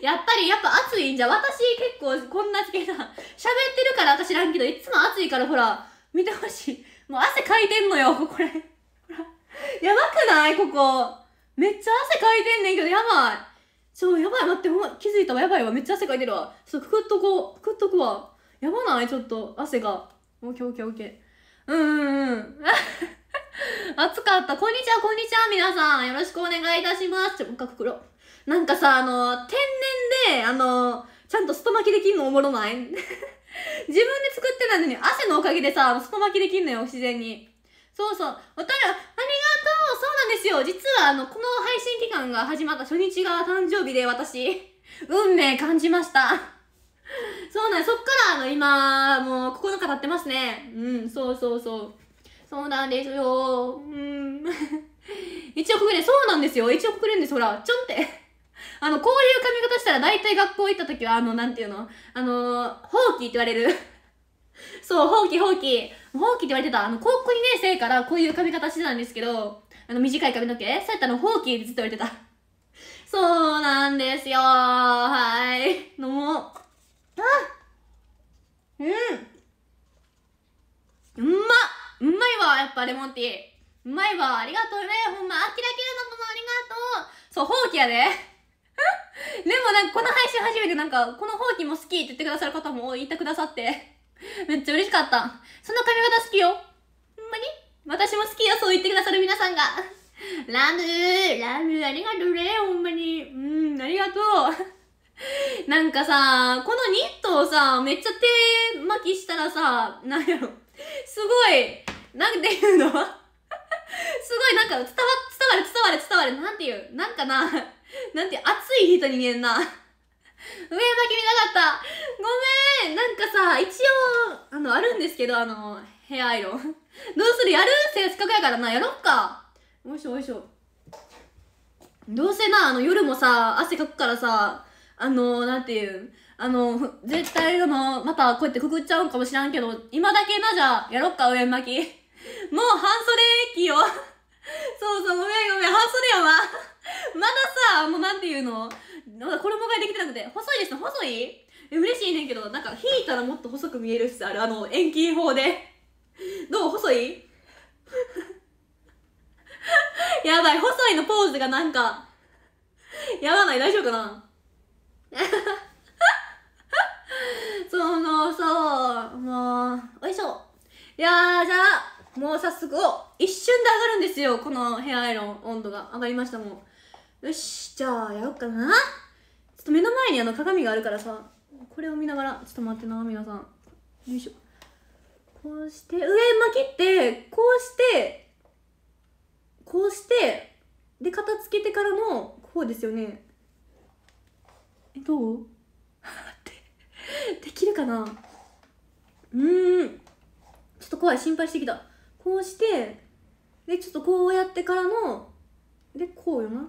やっぱり、やっぱ暑いんじゃ。私結構こんな好きな、喋ってるから私らんけど、いつも暑いからほら、見てほしい。もう汗かいてんのよ、これ。ほら。やばくないここ。めっちゃ汗かいてんねんけど、やばい。ちょ、やばい、待って、ほんま、気づいたわ、やばいわ。めっちゃ汗かいてるわ。ちょっとくくっとこう。くくっとくわ。やばないちょっと、汗が。オッケーオッケーオッケー。うんうんうん。暑かった。こんにちは、こんにちは、皆さん。よろしくお願いいたします。ちょ、もう一回くくろう。なんかさ、あの、天然で、あの、ちゃんとスト巻きできんのおもろない 自分で作ってないのに、汗のおかげでさ、スト巻きできんのよ、自然に。そうそう。わかる。ありがとうそうなんですよ。実は、あの、この配信期間が始まった初日が誕生日で、私、運命感じました。そうなんそっから、あの、今、もう、9日経ってますね。うん、そうそうそう。そうなんですよ。うん。一応くれ、そうなんですよ。一応くれるんです、ほら。ちょんって。あの、こういう髪型したら大体学校行った時は、あの、なんていうのあの放棄って言われる。そう、放棄放棄。ほうきって言われてたあの高校2年生からこういう髪型してたんですけどあの短い髪の毛そうやったのほうきってずっと言われてた そうなんですよはいのもあうんうまうまいわやっぱレモンティーうまいわありがとうねほんまあきらきらのものありがとうそうほうきやで でもなんかこの配信初めてなんかこの放棄も好きって言ってくださる方もいてくださって めっちゃ嬉しかった。その髪型好きよ。ほんまに私も好きよ、そう言ってくださる皆さんが。ラムー、ラムー、ありがとうね、ほんまに。うん、ありがとう。なんかさ、このニットをさ、めっちゃ手巻きしたらさ、なんやろ。すごい、なんていうのすごいなんか伝わ、伝わる伝わる伝わる、なんていう、なんかな、なんて熱い人に見えんな。上だけ見なかったごめんなんかさ、一応、あの、あるんですけど、あの、ヘアアイロン。どうするやるせっかくやからな、やろっか。おいしょおいしょ。どうせな、あの、夜もさ、汗かくからさ、あの、なんていうあの、絶対あの、またこうやってくくっちゃうんかもしらんけど、今だけなじゃ、やろっか、上巻き。もう半袖着よ。そうそう、ごめんごめん、半袖やわ。まださもうなんていうのまだ衣替えできてなくて細いです細いえ嬉しいねんけどなんか引いたらもっと細く見えるっすあるあの遠近法で どう細い やばい細いのポーズがなんかやばない大丈夫かなそのそうもうおいしょいやーじゃあもう早速一瞬で上がるんですよこのヘアアイロン温度が上がりましたもうよしじゃあやろうかなちょっと目の前にあの鏡があるからさこれを見ながらちょっと待ってな皆さんよいしょこうして上巻きってこうしてこうしてで片付けてからのこうですよねえどう できるかなうんちょっと怖い心配してきたこうしてでちょっとこうやってからのでこうよな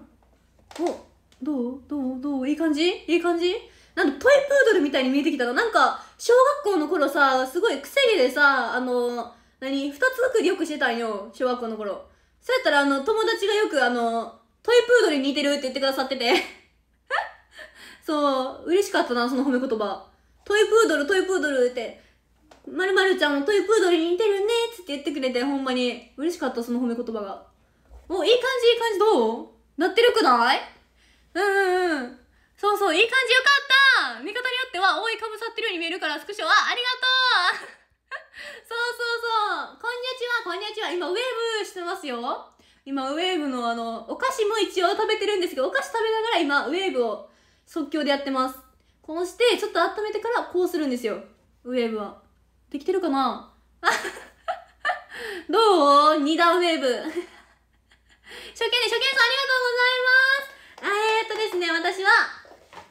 おどうどうどういい感じいい感じなんかトイプードルみたいに見えてきたのなんか小学校の頃さすごいくせ毛でさあの何二つ作りよくしてたんよ小学校の頃そうやったらあの友達がよくあのトイプードルに似てるって言ってくださってて そう嬉しかったなその褒め言葉トイプードルトイプードルってまるまるちゃんもトイプードルに似てるねつって言ってくれてほんまに嬉しかったその褒め言葉がおいい感じいい感じどうなってるくないうんうんうんそうそういい感じよかった見方によっては多いかぶさってるように見えるからスクショはありがとう そうそうそうこんにちはこんにちは今ウェーブしてますよ今ウェーブのあのお菓子も一応食べてるんですけどお菓子食べながら今ウェーブを即興でやってますこうしてちょっと温めてからこうするんですよウェーブはできてるかな どう ?2 段ウェーブ初見で、初見さんありがとうございます。えー、っとですね、私は、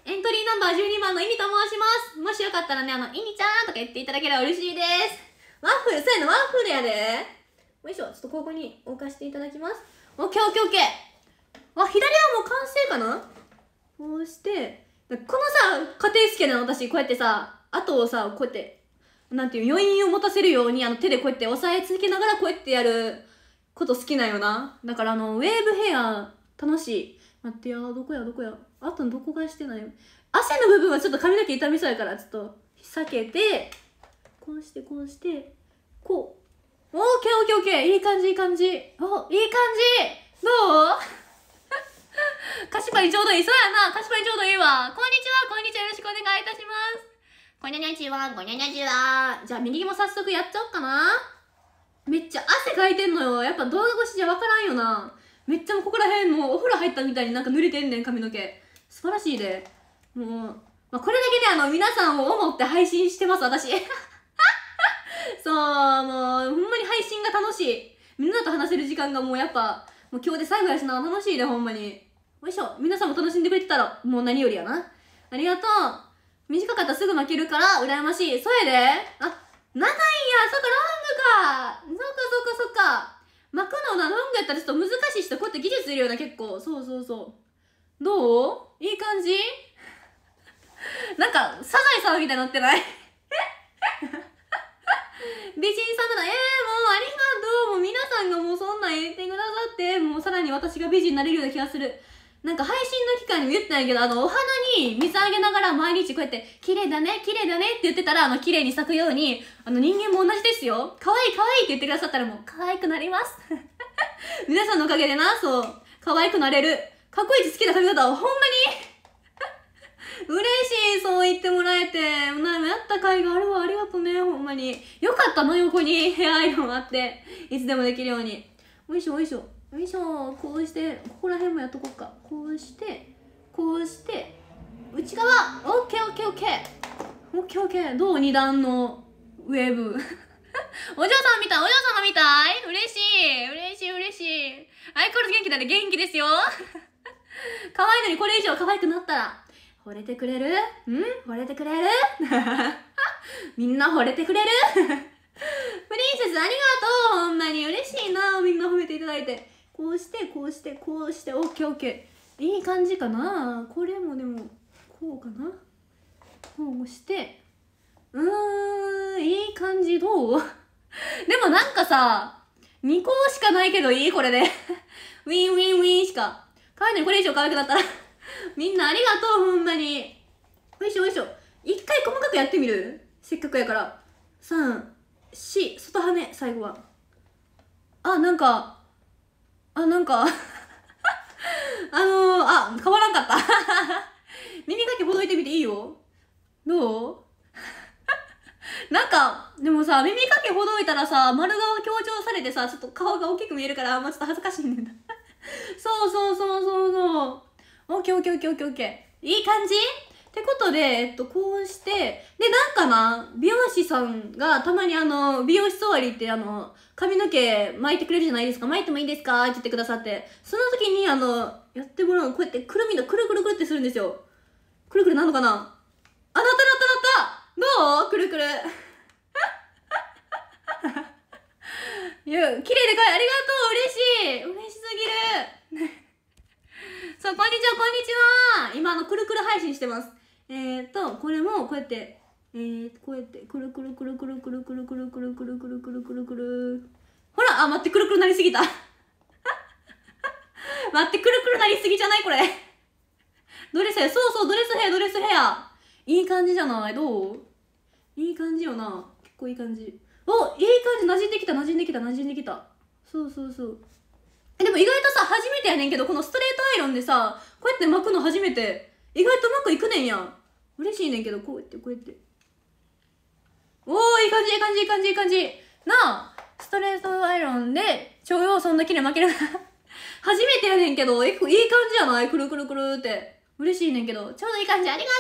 エントリーナンバー12番のイミと申します。もしよかったらね、あの、イミちゃんとか言っていただければ嬉しいです。ワッフル、そうやの、ワッフルやで。よいしょ、ちょっとここに置かせていただきます。オッケーオッケーオッケー。わ、左はもう完成かなこうして、このさ、家庭きなの私、こうやってさ、あとをさ、こうやって、なんていう、余韻を持たせるように、あの、手でこうやって押さえ続けながらこうやってやる。こと好きなんよなだからあのウェーブヘア楽しい待ってやどこやどこやあとどこがしてない汗の部分はちょっと髪の毛傷みそうやからちょっと避けてこうしてこうしてこうオーケーオーケーオーケーいい感じいい感じおいい感じどうカシパにちょうどいいそうやなカシパにちょうどいいわこんにちはこんにちはよろしくお願いいたしますこんにちはこんにちはじゃあ右も早速やっちゃおうかなめっちゃ汗かいてんのよやっぱ動画越しじゃ分からんよなめっちゃもうここら辺もうお風呂入ったみたいになんか濡れてんねん髪の毛素晴らしいでもう、まあ、これだけであの皆さんを思って配信してます私 そうもうほんまに配信が楽しいみんなと話せる時間がもうやっぱもう今日で最後やしな楽しいでほんまによいしょ皆さんも楽しんでくれてたらもう何よりやなありがとう短かったらすぐ負けるから羨ましいそれであ長いやそうかロンかそっかそっかそっか巻くのなロングやったらちょっと難しい人こうやって技術いるよな結構そうそうそうどういい感じ なんかサザエさんみたいになってない 美人さんだなえー、もうありがとうもう皆さんがもうそんなん言ってくださってもうさらに私が美人になれるような気がするなんか配信の期間にも言ってないけど、あの、お花に水あげながら毎日こうやって、綺麗だね、綺麗だねって言ってたら、あの、綺麗に咲くように、あの、人間も同じですよ。可愛い可愛いって言ってくださったらもう、可愛くなります。皆さんのおかげでな、そう、可愛くなれる。かっこいい好きな髪型はほんまに 嬉しい、そう言ってもらえて。な、やった甲斐があるわ。ありがとうね、ほんまに。よかったの、横にヘアアイロンあって。いつでもできるように。おいしょ、おいしょ。よいしょこうしてここら辺もやっとこうかこうしてこうして内側 OKOKOKOKOK どう2段のウェーブ お嬢様みたいお嬢様みたい嬉しい嬉しい嬉しいアイコール元気だね元気ですよ 可愛いのにこれ以上可愛くなったら惚れてくれるん惚れてくれる みんな惚れてくれるプリンセスありがとうほんまに嬉しいなみんな褒めていただいてこうしてこうしてこうしてオッケーオッケーいい感じかなこれもでもこうかなこうしてうーんいい感じどう でもなんかさ2個しかないけどいいこれでウィンウィンウィンしか可愛いのにこれ以上可愛くなったら みんなありがとうほんまによいしょよいしょ一回細かくやってみるせっかくやから34外羽最後はあなんかあなんか あのー、あ変わらんかった 耳かきほどいてみていいよどう なんかでもさ耳かきほどいたらさ丸顔強調されてさちょっと顔が大きく見えるからあんまちょっと恥ずかしいんだそうそうそうそうそうオッケーオッケーオッケーオッケーいい感じってことで、えっと、こうして、で、なんかな、美容師さんが、たまにあの、美容師わりってあの、髪の毛巻いてくれるじゃないですか、巻いてもいいですかって言ってくださって、その時にあの、やってもらうの、こうやってくるみのくるくるくるってするんですよ。くるくるなのかなあなたなったなったどうくるくる。いや、綺麗でかいありがとう嬉しい嬉しすぎる そう、こんにちは、こんにちは今、あの、くるくる配信してます。えっ、ー、とこれもこうやってえー、こうやってくるくるくるくるくるくるくるくるくるくるくるくるくるほらあ待ってくるくるなりすぎた 待ってくるくるなりすぎじゃないこれドレスヘアそうそうドレスヘアドレスヘアいい感じじゃないどういい感じよな結構いい感じおいい感じ馴染んできた馴染んできた馴染んできたそうそうそうでも意外とさ初めてやねんけどこのストレートアイロンでさこうやって巻くの初めて意外とうまくいくねんやん嬉しいねんけどこうやってこうやっておおいい感じいい感じいい感じいい感じなあストレートアイロンで超腰そんだけで負ける 初めてやねんけどえいい感じやないくるくるくるって嬉しいねんけどちょうどいい感じありがと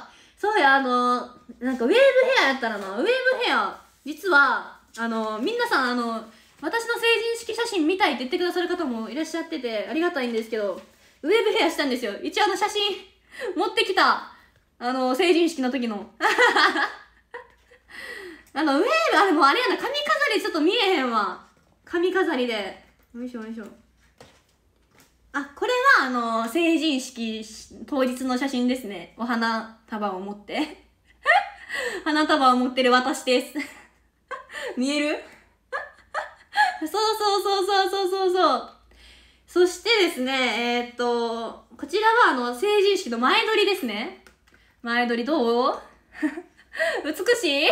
うそうやあのなんかウェーブヘアやったらなウェーブヘア実はあのみんなさんあの私の成人式写真見たいって言ってくださる方もいらっしゃっててありがたいんですけどウェーブヘアしたんですよ一応あの写真 持ってきたあの、成人式の時の。あの、ウェーブ、あれもあれやな、髪飾りちょっと見えへんわ。髪飾りで。よいしょよいしょ。あ、これはあの、成人式当日の写真ですね。お花束を持って。花束を持ってる私です。見えるそうそうそうそうそうそうそう。そしてですね、えー、っと、こちらはあの、成人式の前撮りですね。前撮りどう 美しい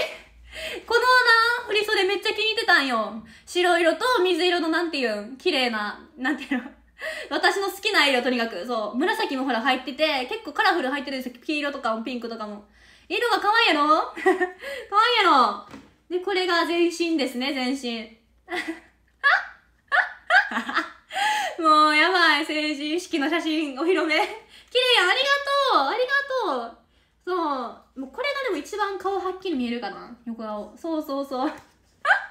このな、振り袖めっちゃ気に入ってたんよ。白色と水色のなんていうん、綺麗な、なんていうの。私の好きな色とにかく、そう。紫もほら入ってて、結構カラフル入ってるんですよ。黄色とかもピンクとかも。色が可愛いやろ 可愛いやろで、これが全身ですね、全身。もうやばい、成人式の写真お披露目。綺麗やん、ありがとうありがとうそう、もうこれがでも一番顔はっきり見えるかな、横顔。そうそうそう。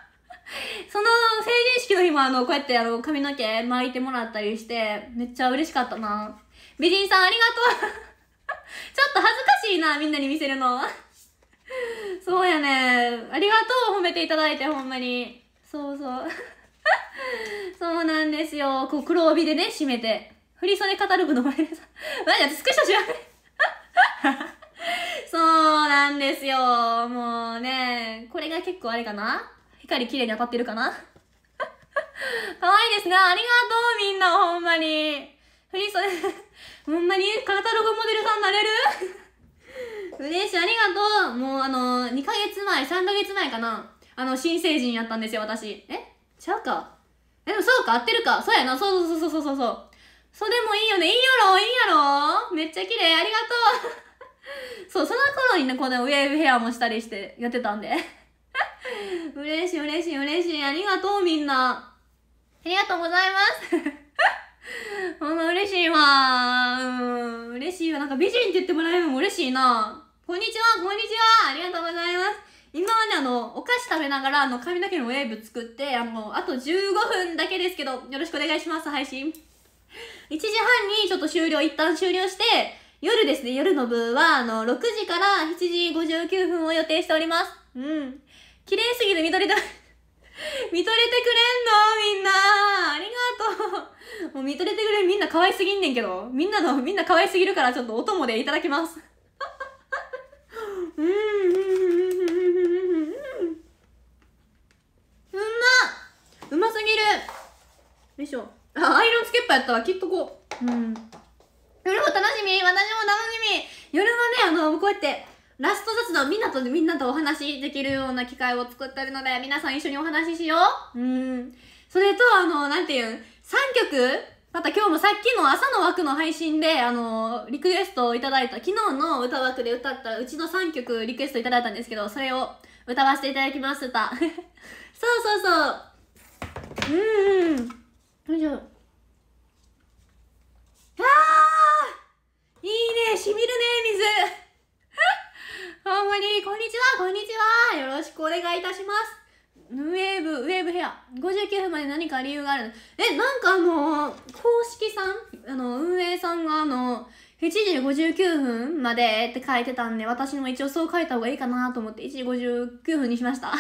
その成人式の日もあの、こうやってあの、髪の毛巻いてもらったりして、めっちゃ嬉しかったな。美人さんありがとう ちょっと恥ずかしいな、みんなに見せるの。そうやね。ありがとう、褒めていただいて、ほんまに。そうそう。そうなんですよ。こう黒帯でね、締めて。振り袖カタログの前でさ。マジ私スクショ知らない。そうなんですよ。もうね、これが結構あれかな光綺麗に当たってるかな 可愛いですね。ありがとうみんな、ほんまに。振り袖、ほんまにカタログモデルさんになれる嬉しい、ありがとう。もうあの、2ヶ月前、3ヶ月前かな。あの、新成人やったんですよ、私。えちゃうかえでもそうか合ってるかそうやなそうそうそうそうそうそうそうでもいいよねいいやろいいやろめっちゃ綺麗ありがとう そうその頃にねこのウェーブヘアもしたりしてやってたんで 嬉しい嬉しい嬉しいありがとうみんなありがとうございます ほんま嬉しいわうん嬉しいわなんか美人って言ってもらえるのも嬉しいなこんにちはこんにちはありがとうございます今はね、あの、お菓子食べながら、あの、髪の毛のウェーブ作って、あの、あと15分だけですけど、よろしくお願いします、配信。1時半にちょっと終了、一旦終了して、夜ですね、夜の部は、あの、6時から7時59分を予定しております。うん。綺麗すぎる、見とれて、見とれてくれんのみんなありがとうもう見とれてくれんみんな可愛すぎんねんけど、みんなの、みんな可愛すぎるからちょっとお供でいただきます。うん、うん、うん。うまうますぎるよいしょあアイロンつけっぱやったわきっとこううん夜も楽しみ私も楽しみ夜はねあのこうやってラスト雑談みんなとみんなとお話できるような機会を作ってるので皆さん一緒にお話ししよううんそれとあのなんていうん3曲また今日もさっきの朝の枠の配信で、あのー、リクエストをいただいた、昨日の歌枠で歌ったうちの3曲リクエストいただいたんですけど、それを歌わせていただきました。そうそうそううんよいしょあーいいねしみるね水ほんまにこんにちはこんにちはよろしくお願いいたしますウェーブ、ウェーブヘア。59分まで何か理由があるえ、なんかあのー、公式さんあの、運営さんがあのー、1時59分までって書いてたんで、私も一応そう書いた方がいいかなと思って、1時59分にしました。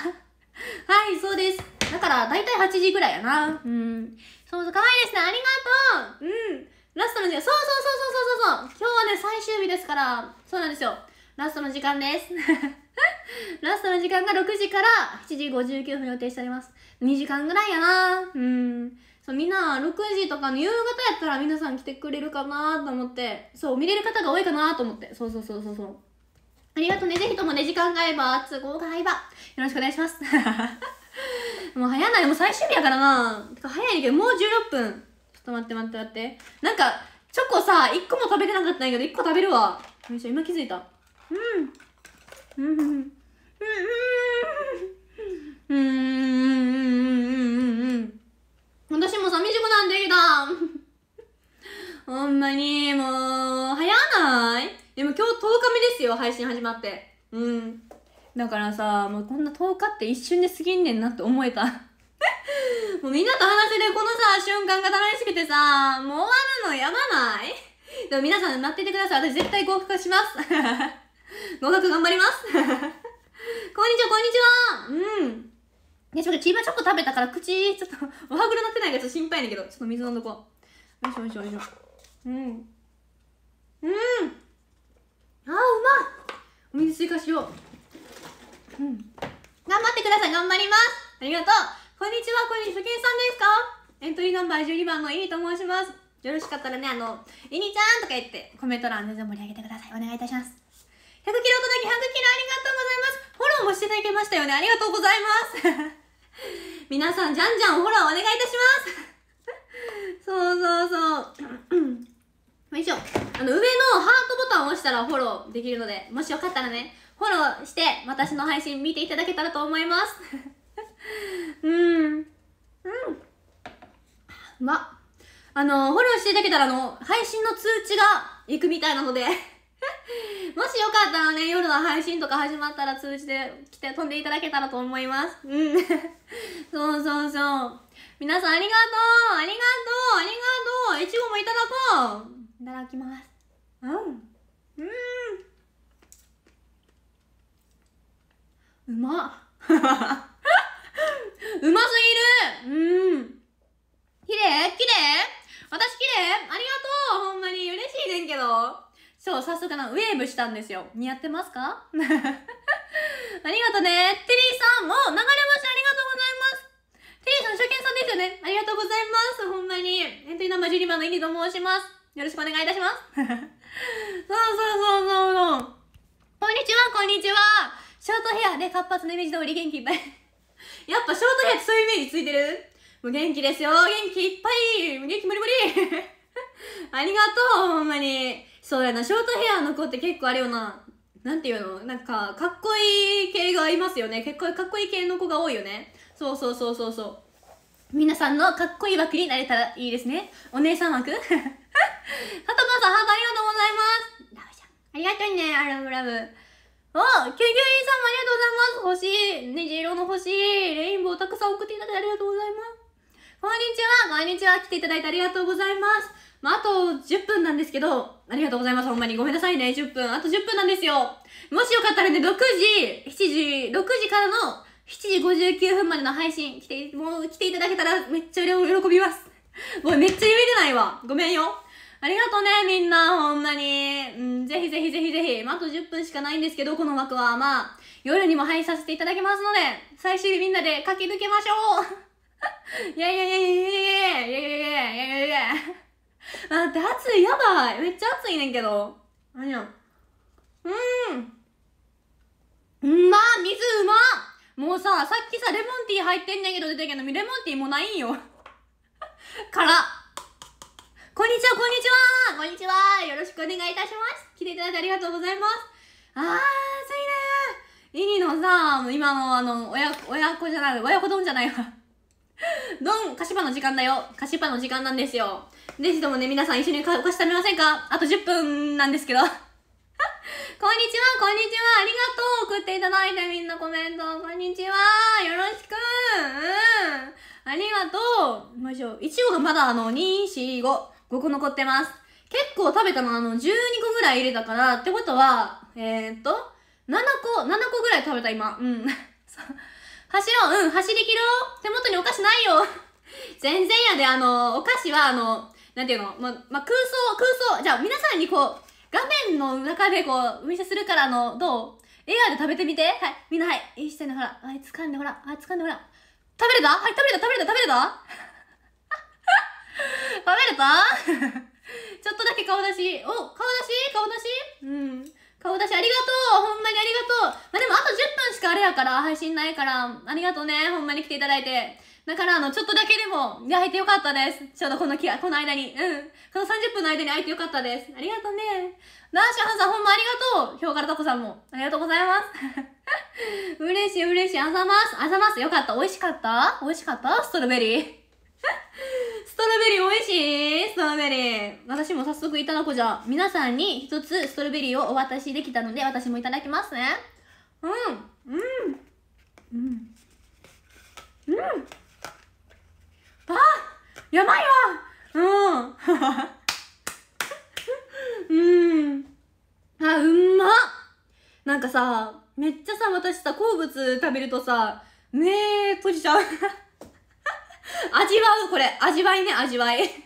はいそうですだからだいたい8時ぐらいやなうんそうそう可愛いですねありがとううんラストの時間そうそうそうそうそうそう今日はね最終日ですからそうなんですよラストの時間です ラストの時間が6時から7時59分予定しております2時間ぐらいやなうんそうみんな6時とかの夕方やったら皆さん来てくれるかなと思ってそう見れる方が多いかなと思ってそうそうそうそうそうありがとうねぜひともね時間が合えば都合が合えばろしくお願いします もう早ないもう最終日やからなてか早いけどもう16分ちょっと待って待って待ってなんかチョコさ1個も食べてなかったんやけど1個食べるわめっちゃ今気づいたうんうんうんうんうんうんうんうん私も寂しくなってきたほんまにもう早ないでも今日10日目ですよ配信始まってうんだからさ、もうこんな10日って一瞬で過ぎんねんなって思えた。もうみんなと話せるこのさ、瞬間が楽しくてさ、もう終わるのやばないでも皆さん待っててください。私絶対合格します。合格頑張ります。こんにちは、こんにちはうん。いや、ちょっとチーバチョコ食べたから口、ちょっと、おはぐろなってないからちょっと心配だけど、ちょっと水飲んどこう。よいしょよいしょよいしょ。うん。うんあー、うまいお水追加しよう。うん、頑張ってください頑張りますありがとうこんにちはこんにちは初見さんですかエントリーナンバー12番のイニと申しますよろしかったらねあの「いにちゃん」とか言ってコメント欄全然盛り上げてくださいお願いいたします100キロ届き100キロありがとうございますフォローもしていただけましたよねありがとうございます 皆さんじゃんじゃんフォローお願いいたします そうそうそうよいしょあの上のハートボタンを押したらフォローできるのでもしよかったらねフォローして私の配信見ていただけたらと思います うんうんまあのフォローしていただけたらあの配信の通知が行くみたいなので もしよかったらね夜の配信とか始まったら通知で来て飛んでいただけたらと思いますうん そうそうそう皆さんありがとうありがとうありがとういちごもいただこういただきますうんうんうま うますぎるうんきれいきれい私きれいありがとうほんまに嬉しいねんけどそう、早速な、ウェーブしたんですよ。似合ってますか ありがとね。テリーさんも流れ星ありがとうございます。テリーさん、初見さんですよね。ありがとうございます。ほんまに。エントリーナンバー12番のイリと申します。よろしくお願いいたします。そうそうそうそうそう。こんにちは、こんにちは。ショートヘアで活発なイメージ通り元気いっぱい やっぱショートヘアってそういうイメージついてるもう元気ですよ元気いっぱい元気もりもり ありがとうほんまにそうやなショートヘアの子って結構あるよななんていうのなんかかっこいい系がいますよね結構かっこいい系の子が多いよねそうそうそうそうそう皆さんのかっこいい枠になれたらいいですね。お姉さん枠佐藤 さん、ハートありがとうございます。ラブちゃん。ありがとうね、アラブラブ。あ、救急員さんもありがとうございます。星、い、虹色の星、レインボーたくさん送っていただいてありがとうございます。こんにちは、こんにちは、来ていただいてありがとうございます。まあ、あと10分なんですけど、ありがとうございます。ほんまに。ごめんなさいね、10分。あと10分なんですよ。もしよかったらね、6時、7時、6時からの7時59分までの配信、来て、もう来ていただけたらめっちゃ喜びます。もうめっちゃ夢えないわ。ごめんよ。ありがとうね、みんな、ほんまに。うん、ぜひぜひぜひぜひ。まあ、あと10分しかないんですけど、この枠は、まあ、夜にも配信させていただきますので、最終日みんなで駆け抜けましょう いやいやいやいやいやいやいやいやいやいやいや待って、暑い、やばい。めっちゃ暑いねんけど。何や。うーん。うま水うまもうさ、さっきさ、レモンティー入ってんねんけど出てけど、レモンティーもないんよから。こんにちは、こんにちはこんにちはよろしくお願いいたします来ていただいてありがとうございますあー、そいねーイニのさ、今のあの、親、親子じゃない、親子丼じゃないわ。ど ん、菓子パの時間だよ。菓子パの時間なんですよ。ぜひともね、皆さん一緒にお菓子食べませんかあと10分なんですけど。こんにちは、こんにちは、ありがとう送っていただいてみんなコメント、こんにちはよろしくうんありがとうよいしょ、いちごがまだあの、2、4、5。5個残ってます。結構食べたの、あの、12個ぐらい入れたから、ってことは、えー、っと、7個、7個ぐらい食べた、今。うん。走ろう、うん、走り切ろう。手元にお菓子ないよ。全然やで、あの、お菓子は、あの、なんていうの、ま、ま、空想、空想。じゃあ、皆さんにこう、画面の中でこう、お見せするから、の、どうエアーで食べてみて。はい、みんな、はい。いい姿勢でほら。あい、掴んで、ほら。あい、掴んで、ほら。食べれたはい、食べれた、食べれた、食べれた食べれたちょっとだけ顔出し。お、顔出し顔出しうん。顔出しありがとうほんまにありがとうまあ、でもあと10分しかあれやから、配信ないから、ありがとうね。ほんまに来ていただいて。だから、あの、ちょっとだけでも、で、会えてよかったです。ちょうどこのき、この間に。うん。この30分の間に会えてよかったです。ありがとうね。ナーシャンさん、ほんまありがとうヒョウガラタコさんも。ありがとうございます。嬉しい、嬉しい。あざます。あざます。よかった。美味しかった美味しかったストロベリー。ストロベリー美味しいストロベリー私も早速いただこうじゃ皆さんに一つストロベリーをお渡しできたので私もいただきますねうんうんうんうんあやばいわうん うんあうまなんかさめっちゃさ私さ好物食べるとさ目閉じちゃう味わう、これ。味わいね、味わい。こんにちは、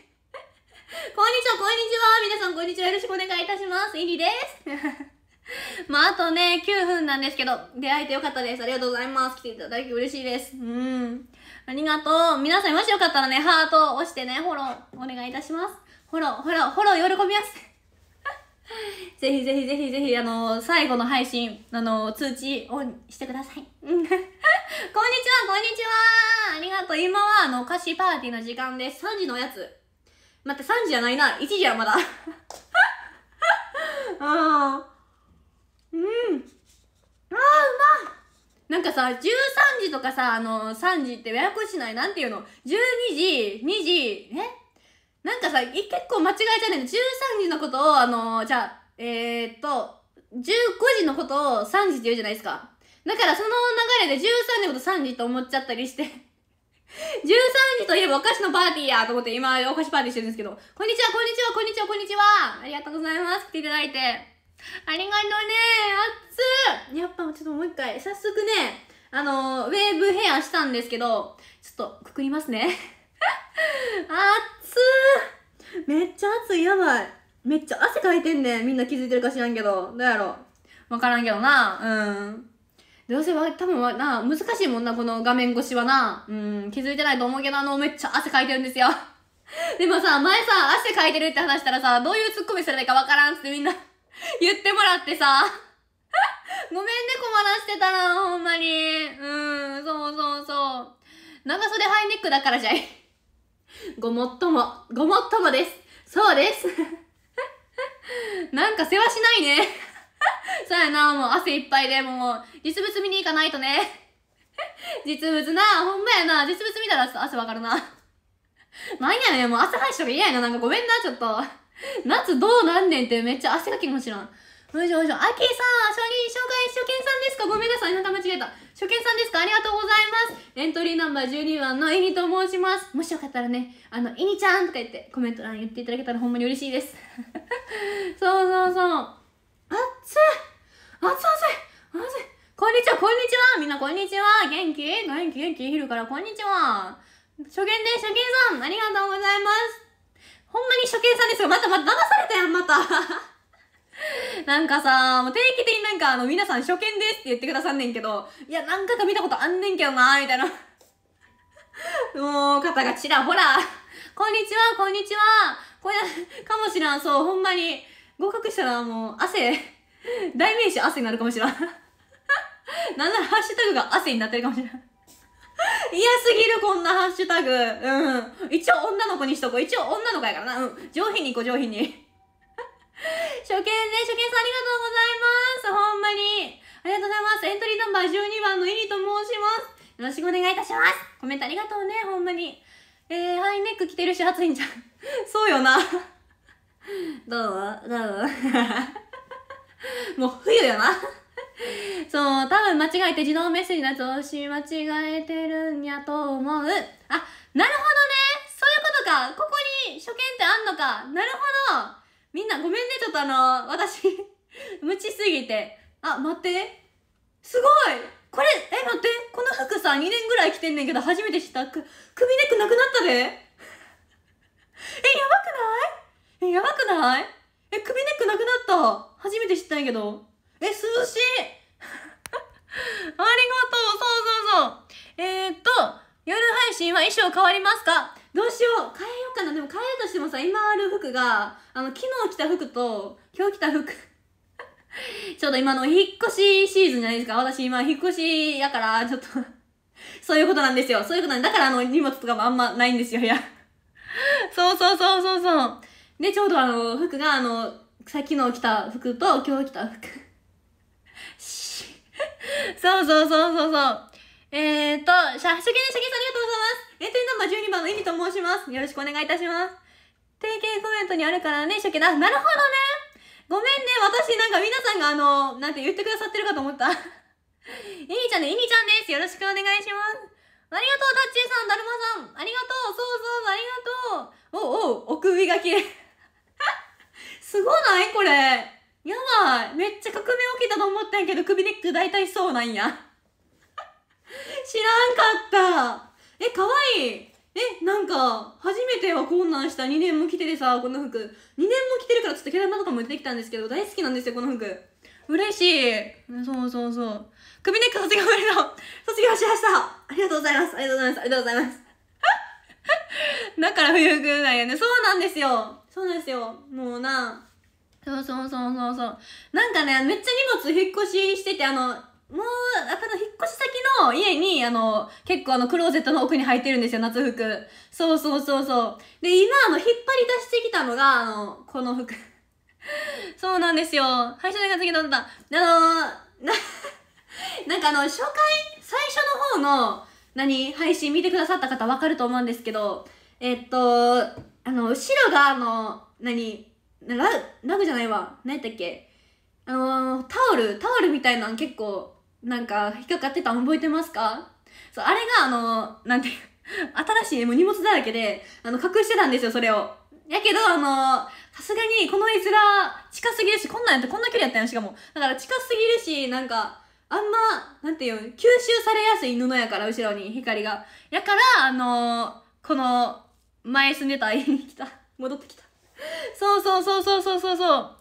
こんにちは。皆さん、こんにちは。よろしくお願いいたします。イリです。まあ、あとね、9分なんですけど、出会えてよかったです。ありがとうございます。来ていただき嬉しいです。うん。ありがとう。皆さん、もしよかったらね、ハートを押してね、フォローお願いいたします。フォロー、フォロー、フォロー、喜びます。ぜひぜひぜひぜひ、あのー、最後の配信、あのー、通知をしてください。こんにちは、こんにちはありがとう。今は、あの、歌詞パーティーの時間です。3時のおやつ。待って、3時じゃないな。1時はまだ。ああ。うん。ああ、うまなんかさ、13時とかさ、あのー、3時ってややこしないなんていうの ?12 時、2時、えなんかさ、結構間違えちゃうねん。13時のことを、あのー、じゃあ、えー、っと、15時のことを3時って言うじゃないですか。だからその流れで13時のこと3時と思っちゃったりして13 時といえばお菓子のパーティーやと思って今お菓子パーティーしてるんですけど、こんにちは、こんにちは、こんにちは、こんにちは。ありがとうございます。来ていただいて。ありがとうね。あっつやっぱちょっともう一回、早速ね、あのー、ウェーブヘアしたんですけど、ちょっとくくりますねあ っめっちゃ暑いやばいめっちゃ汗かいてんねんみんな気づいてるか知らんけどどうやろ分からんけどなうんどうせは多分はな難しいもんなこの画面越しはなうん気づいてないと思うけどあのめっちゃ汗かいてるんですよ でもさ前さ汗かいてるって話したらさどういうツッコミすればいいか分からんってみんな 言ってもらってさ ごめんね困らしてたらほんまにうんそうそうそう長袖ハイネックだからじゃいごもっとも、ごもっともです。そうです。なんか世話しないね。そうやな、もう汗いっぱいで、もう、実物見に行かないとね。実物な、ほんまやな、実物見たら汗わかるな。なんやねん、もう汗配信とか嫌やな、なんかごめんな、ちょっと。夏どうなんねんってめっちゃ汗かきも知らん。よいしょよいしょ。あきさん、初任紹介、初見さんですかごめんなさい。なんか間違えた。初見さんですかありがとうございます。エントリーナンバー12番のイニと申します。もしよかったらね、あの、イニちゃんとか言ってコメント欄言っていただけたらほんまに嬉しいです。そうそうそう。あっつあっつあついあついこんにちは、こんにちはみんなこんにちは元気元気元気昼からこんにちは初見です、初見さんありがとうございますほんまに初見さんですよまたまた流されたやん、また なんかさ、もう定期的になんかあの、皆さん初見ですって言ってくださんねんけど、いや、何回か見たことあんねんけどなみたいな。もう、方がちらほら。こんにちは、こんにちは。これ、かもしらん、そう、ほんまに。合格したらもう、汗、代名詞汗になるかもしらん。なんならハッシュタグが汗になってるかもしれない。嫌すぎる、こんなハッシュタグ。うん。一応女の子にしとこう。一応女の子やからな。うん。上品に行こう、上品に。初見ね、初見さんありがとうございます。ほんまに。ありがとうございます。エントリーナンバー12番のイリと申します。よろしくお願いいたします。コメントありがとうね、ほんまに。えー、ハイネック着てるし暑いんじゃん。そうよな。どうどう もう冬よな。そう、多分間違えて自動メッセージのやつ押し間違えてるんやと思う。あ、なるほどね。そういうことか。ここに初見ってあんのか。なるほど。みんなごめんね、ちょっとあのー、私 無知すぎて。あ、待って。すごいこれ、え、待って。この服さ、2年ぐらい着てんねんけど、初めて知った。く、首ネックなくなったで。え、やばくないえ、やばくないえ、首ネックなくなった。初めて知ったんやけど。え、涼しい ありがとう。そうそうそう。えー、っと、夜配信は衣装変わりますかどうしよう変えようかなでも変えようとしてもさ今ある服があの昨日着た服と今日着た服 ちょうど今の引っ越しシーズンじゃないですか私今引っ越しやからちょっと そういうことなんですよそういうことなんだからあの荷物とかもあんまないんですよいや そうそうそうそうそうでちょうどあの服があのさ日着た服と今日着た服そうそうそうそうそう。えっ、と、と、ゃ、しシャんしシャんさんありがとうございます。え点ナンバー12番の意味と申します。よろしくお願いいたします。定型コメントにあるからね、初期だ。なるほどねごめんね、私なんか皆さんがあの、なんて言ってくださってるかと思った。イニちゃんね、イニちゃんです。よろしくお願いします。ありがとう、タッチーさん、だるまさん。ありがとう、そうそう、ありがとう。おうおう、お首が綺麗。すごないこれ。やばい。めっちゃ革命起きたと思ったんやけど、首ネック大体そうなんや。知らんかった。え可愛いえなんか初めてはこんなんした2年も着ててさこの服2年も着てるからちょっと毛玉とかも出てきたんですけど大好きなんですよこの服嬉しいそうそうそう首ネック卒業おめでとう卒業しましたありがとうございますありがとうございますありがとうございます だから冬服なんやねそうなんですよそうなんですよもうなそうそうそうそうそうなんかねめっちゃ荷物引っ越ししててあのもう、あの、引っ越し先の家に、あの、結構あの、クローゼットの奥に入ってるんですよ、夏服。そうそうそうそう。で、今、あの、引っ張り出してきたのが、あの、この服。そうなんですよ。最初のが次だった。あのな、なんかあの、初回、最初の方の、何、配信見てくださった方わかると思うんですけど、えっと、あの、後ろがあの、何、ラグ、ラグじゃないわ。何やったっけあのー、タオル、タオルみたいなの結構、なんか引っかかってたの覚えてますかそうあれがあのなんていう新しいもう荷物だらけであの隠してたんですよそれをやけどあのさすがにこの絵面近すぎるしこんなんやったこんな距離やったんやしかもだから近すぎるしなんかあんまなんていう吸収されやすい布やから後ろに光がやからあのこの前住んでた家に来た戻ってきたそうそうそうそうそうそうそう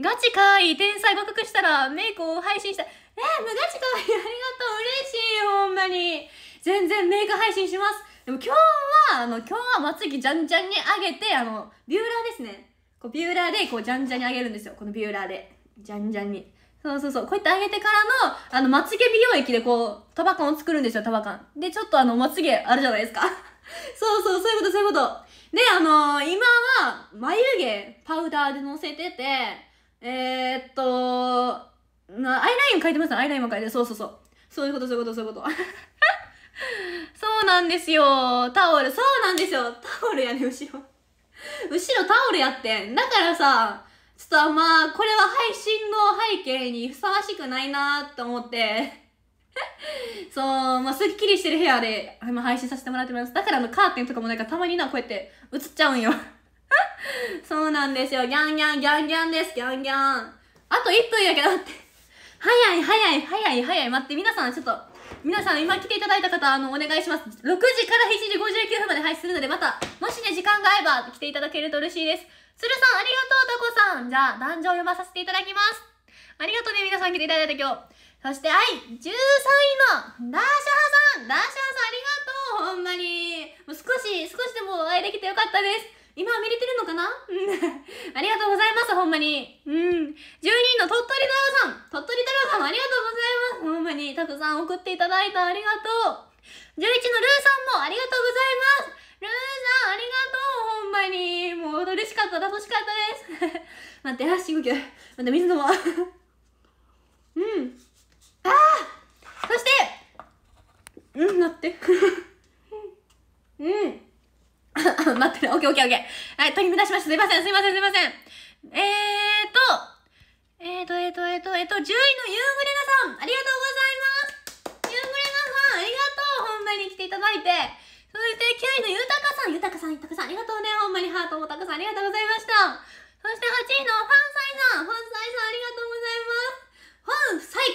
ガチかい天才合格したらメイクを配信したいえー、無駄チかわいいありがとう嬉しいほんまに全然メイク配信しますでも今日はあの今日はまつぎじゃんじゃんに上げてあのビューラーですねこうビューラーでこうじゃんじゃんに上げるんですよこのビューラーでじゃんじゃんにそうそうそうこうやって上げてからのあのまつげ美容液でこう束感を作るんですよ束感でちょっとあのまつげあるじゃないですか そうそうそういうことそういうことであのー、今は眉毛パウダーでのせててえー、っとアイライン書いてますアイラインも書いてそうそうそうそういうことそういうことそういうこと そうなんですよタオルそうなんですよタオルやね後ろ後ろタオルやってだからさちょっとまあこれは配信の背景にふさわしくないなーと思って そう、まあ、すっきりしてる部屋で、今配信させてもらってます。だからあの、カーテンとかもなんかたまにな、こうやって映っちゃうんよ そうなんですよ。ギャンギャン、ギャンギャンです、ギャンギャン。あと1分やけどって早い早い早い早い待って皆さんちょっと皆さん今来ていただいた方あのお願いします6時から7時59分まで配信するのでまたもしね時間が合えば来ていただけると嬉しいです鶴さんありがとうタコさんじゃあ壇上読まさせていただきますありがとうね皆さん来ていただいた今日そしてはい13位のダーシャーさんダーシャーさんありがとうほんまにもう少し少しでもお会いできてよかったです今は見れてるのかな ありがとうございます、ほんまに。うん。12人の鳥取太郎さん、鳥取太郎さんもありがとうございます。ほんまに、たくさん送っていただいたありがとう。11のルーさんもありがとうございます。ルーさん、ありがとう、ほんまに。もう嬉しかった、楽しかったです。待って、足動き、待って、水飲もう。うん。ああそして、うん、待って。うん。待ってね。オッケーオッケーオッケー。はい、取り乱しました。すいません、すいません、すいません。えーと、えーと、えーと、えーと、えーと、10位のユーグレナさん、ありがとうございます。ユーグレナさん、ありがとう。本題に来ていただいて。そして9位のゆたかさん、ゆたかさん、ゆたかさん、ありがとうね。ほんまにハートもたくさんありがとうございました。そして8位のファンサイさん、ファンサイさん、あり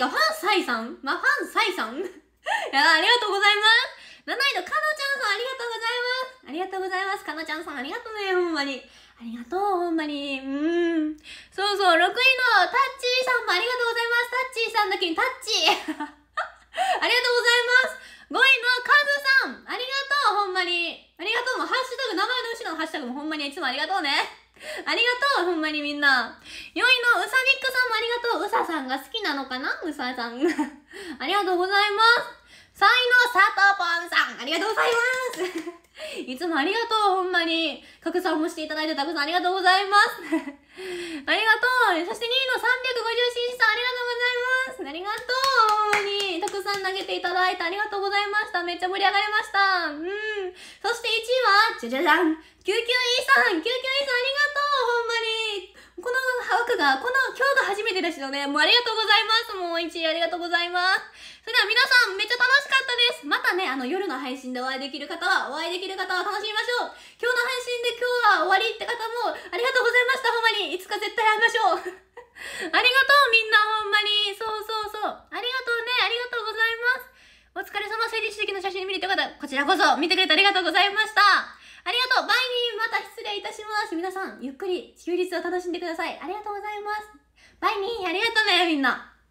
がとうございます。ファンサイか、ファンサイさんまファンサイさん いや、ありがとうございます。7位のかのちゃんさんありがとうございますありがとうございますかのちゃんさんありがとうねほんまにありがとうほんまにうんそうそう6位のタッチーさんもありがとうございますタッチーさんだけにタッチありがとうございます5位のカズさんありがとうほんまにありがとうもハッシュタグ名前の後ろのハッシュタグもほんまにいつもありがとうねありがとうほんまにみんな4位のウサミックさんもありがとうウサさんが好きなのかなウサさんありがとうございます才能佐藤ぽんさんありがとうございます いつもありがとう、ほんまに。拡散もしていただいてたくさんありがとうございます。ありがとう。そして2位の 350cc さんありがとうございます。ありがとう。に、たくさん投げていただいてありがとうございました。めっちゃ盛り上がりました。うん。そして1位は、じゃじゃじゃん。救急医さん、救急医さんありがとう、ほんまに。このハウクが、この今日が初めてですよね。もうありがとうございます。もう一位ありがとうございます。それでは皆さん、めっちゃ楽しかったです。またね、あの夜の配信でお会いできる方は、お会いできる方は楽しみましょう。今日の配信で今日は終わりって方も、ありがとうございました。ほんまに。いつか絶対会いましょう。ありがとう、みんな、ほんまに。そうそうそう。ありがとうね。ありがとうございます。お疲れ様、生理主義の写真見れた方、こちらこそ見てくれてありがとうございました。ありがとうバイニーまた失礼いたします皆さん、ゆっくり休日を楽しんでください。ありがとうございますバイニーありがとうね、みんな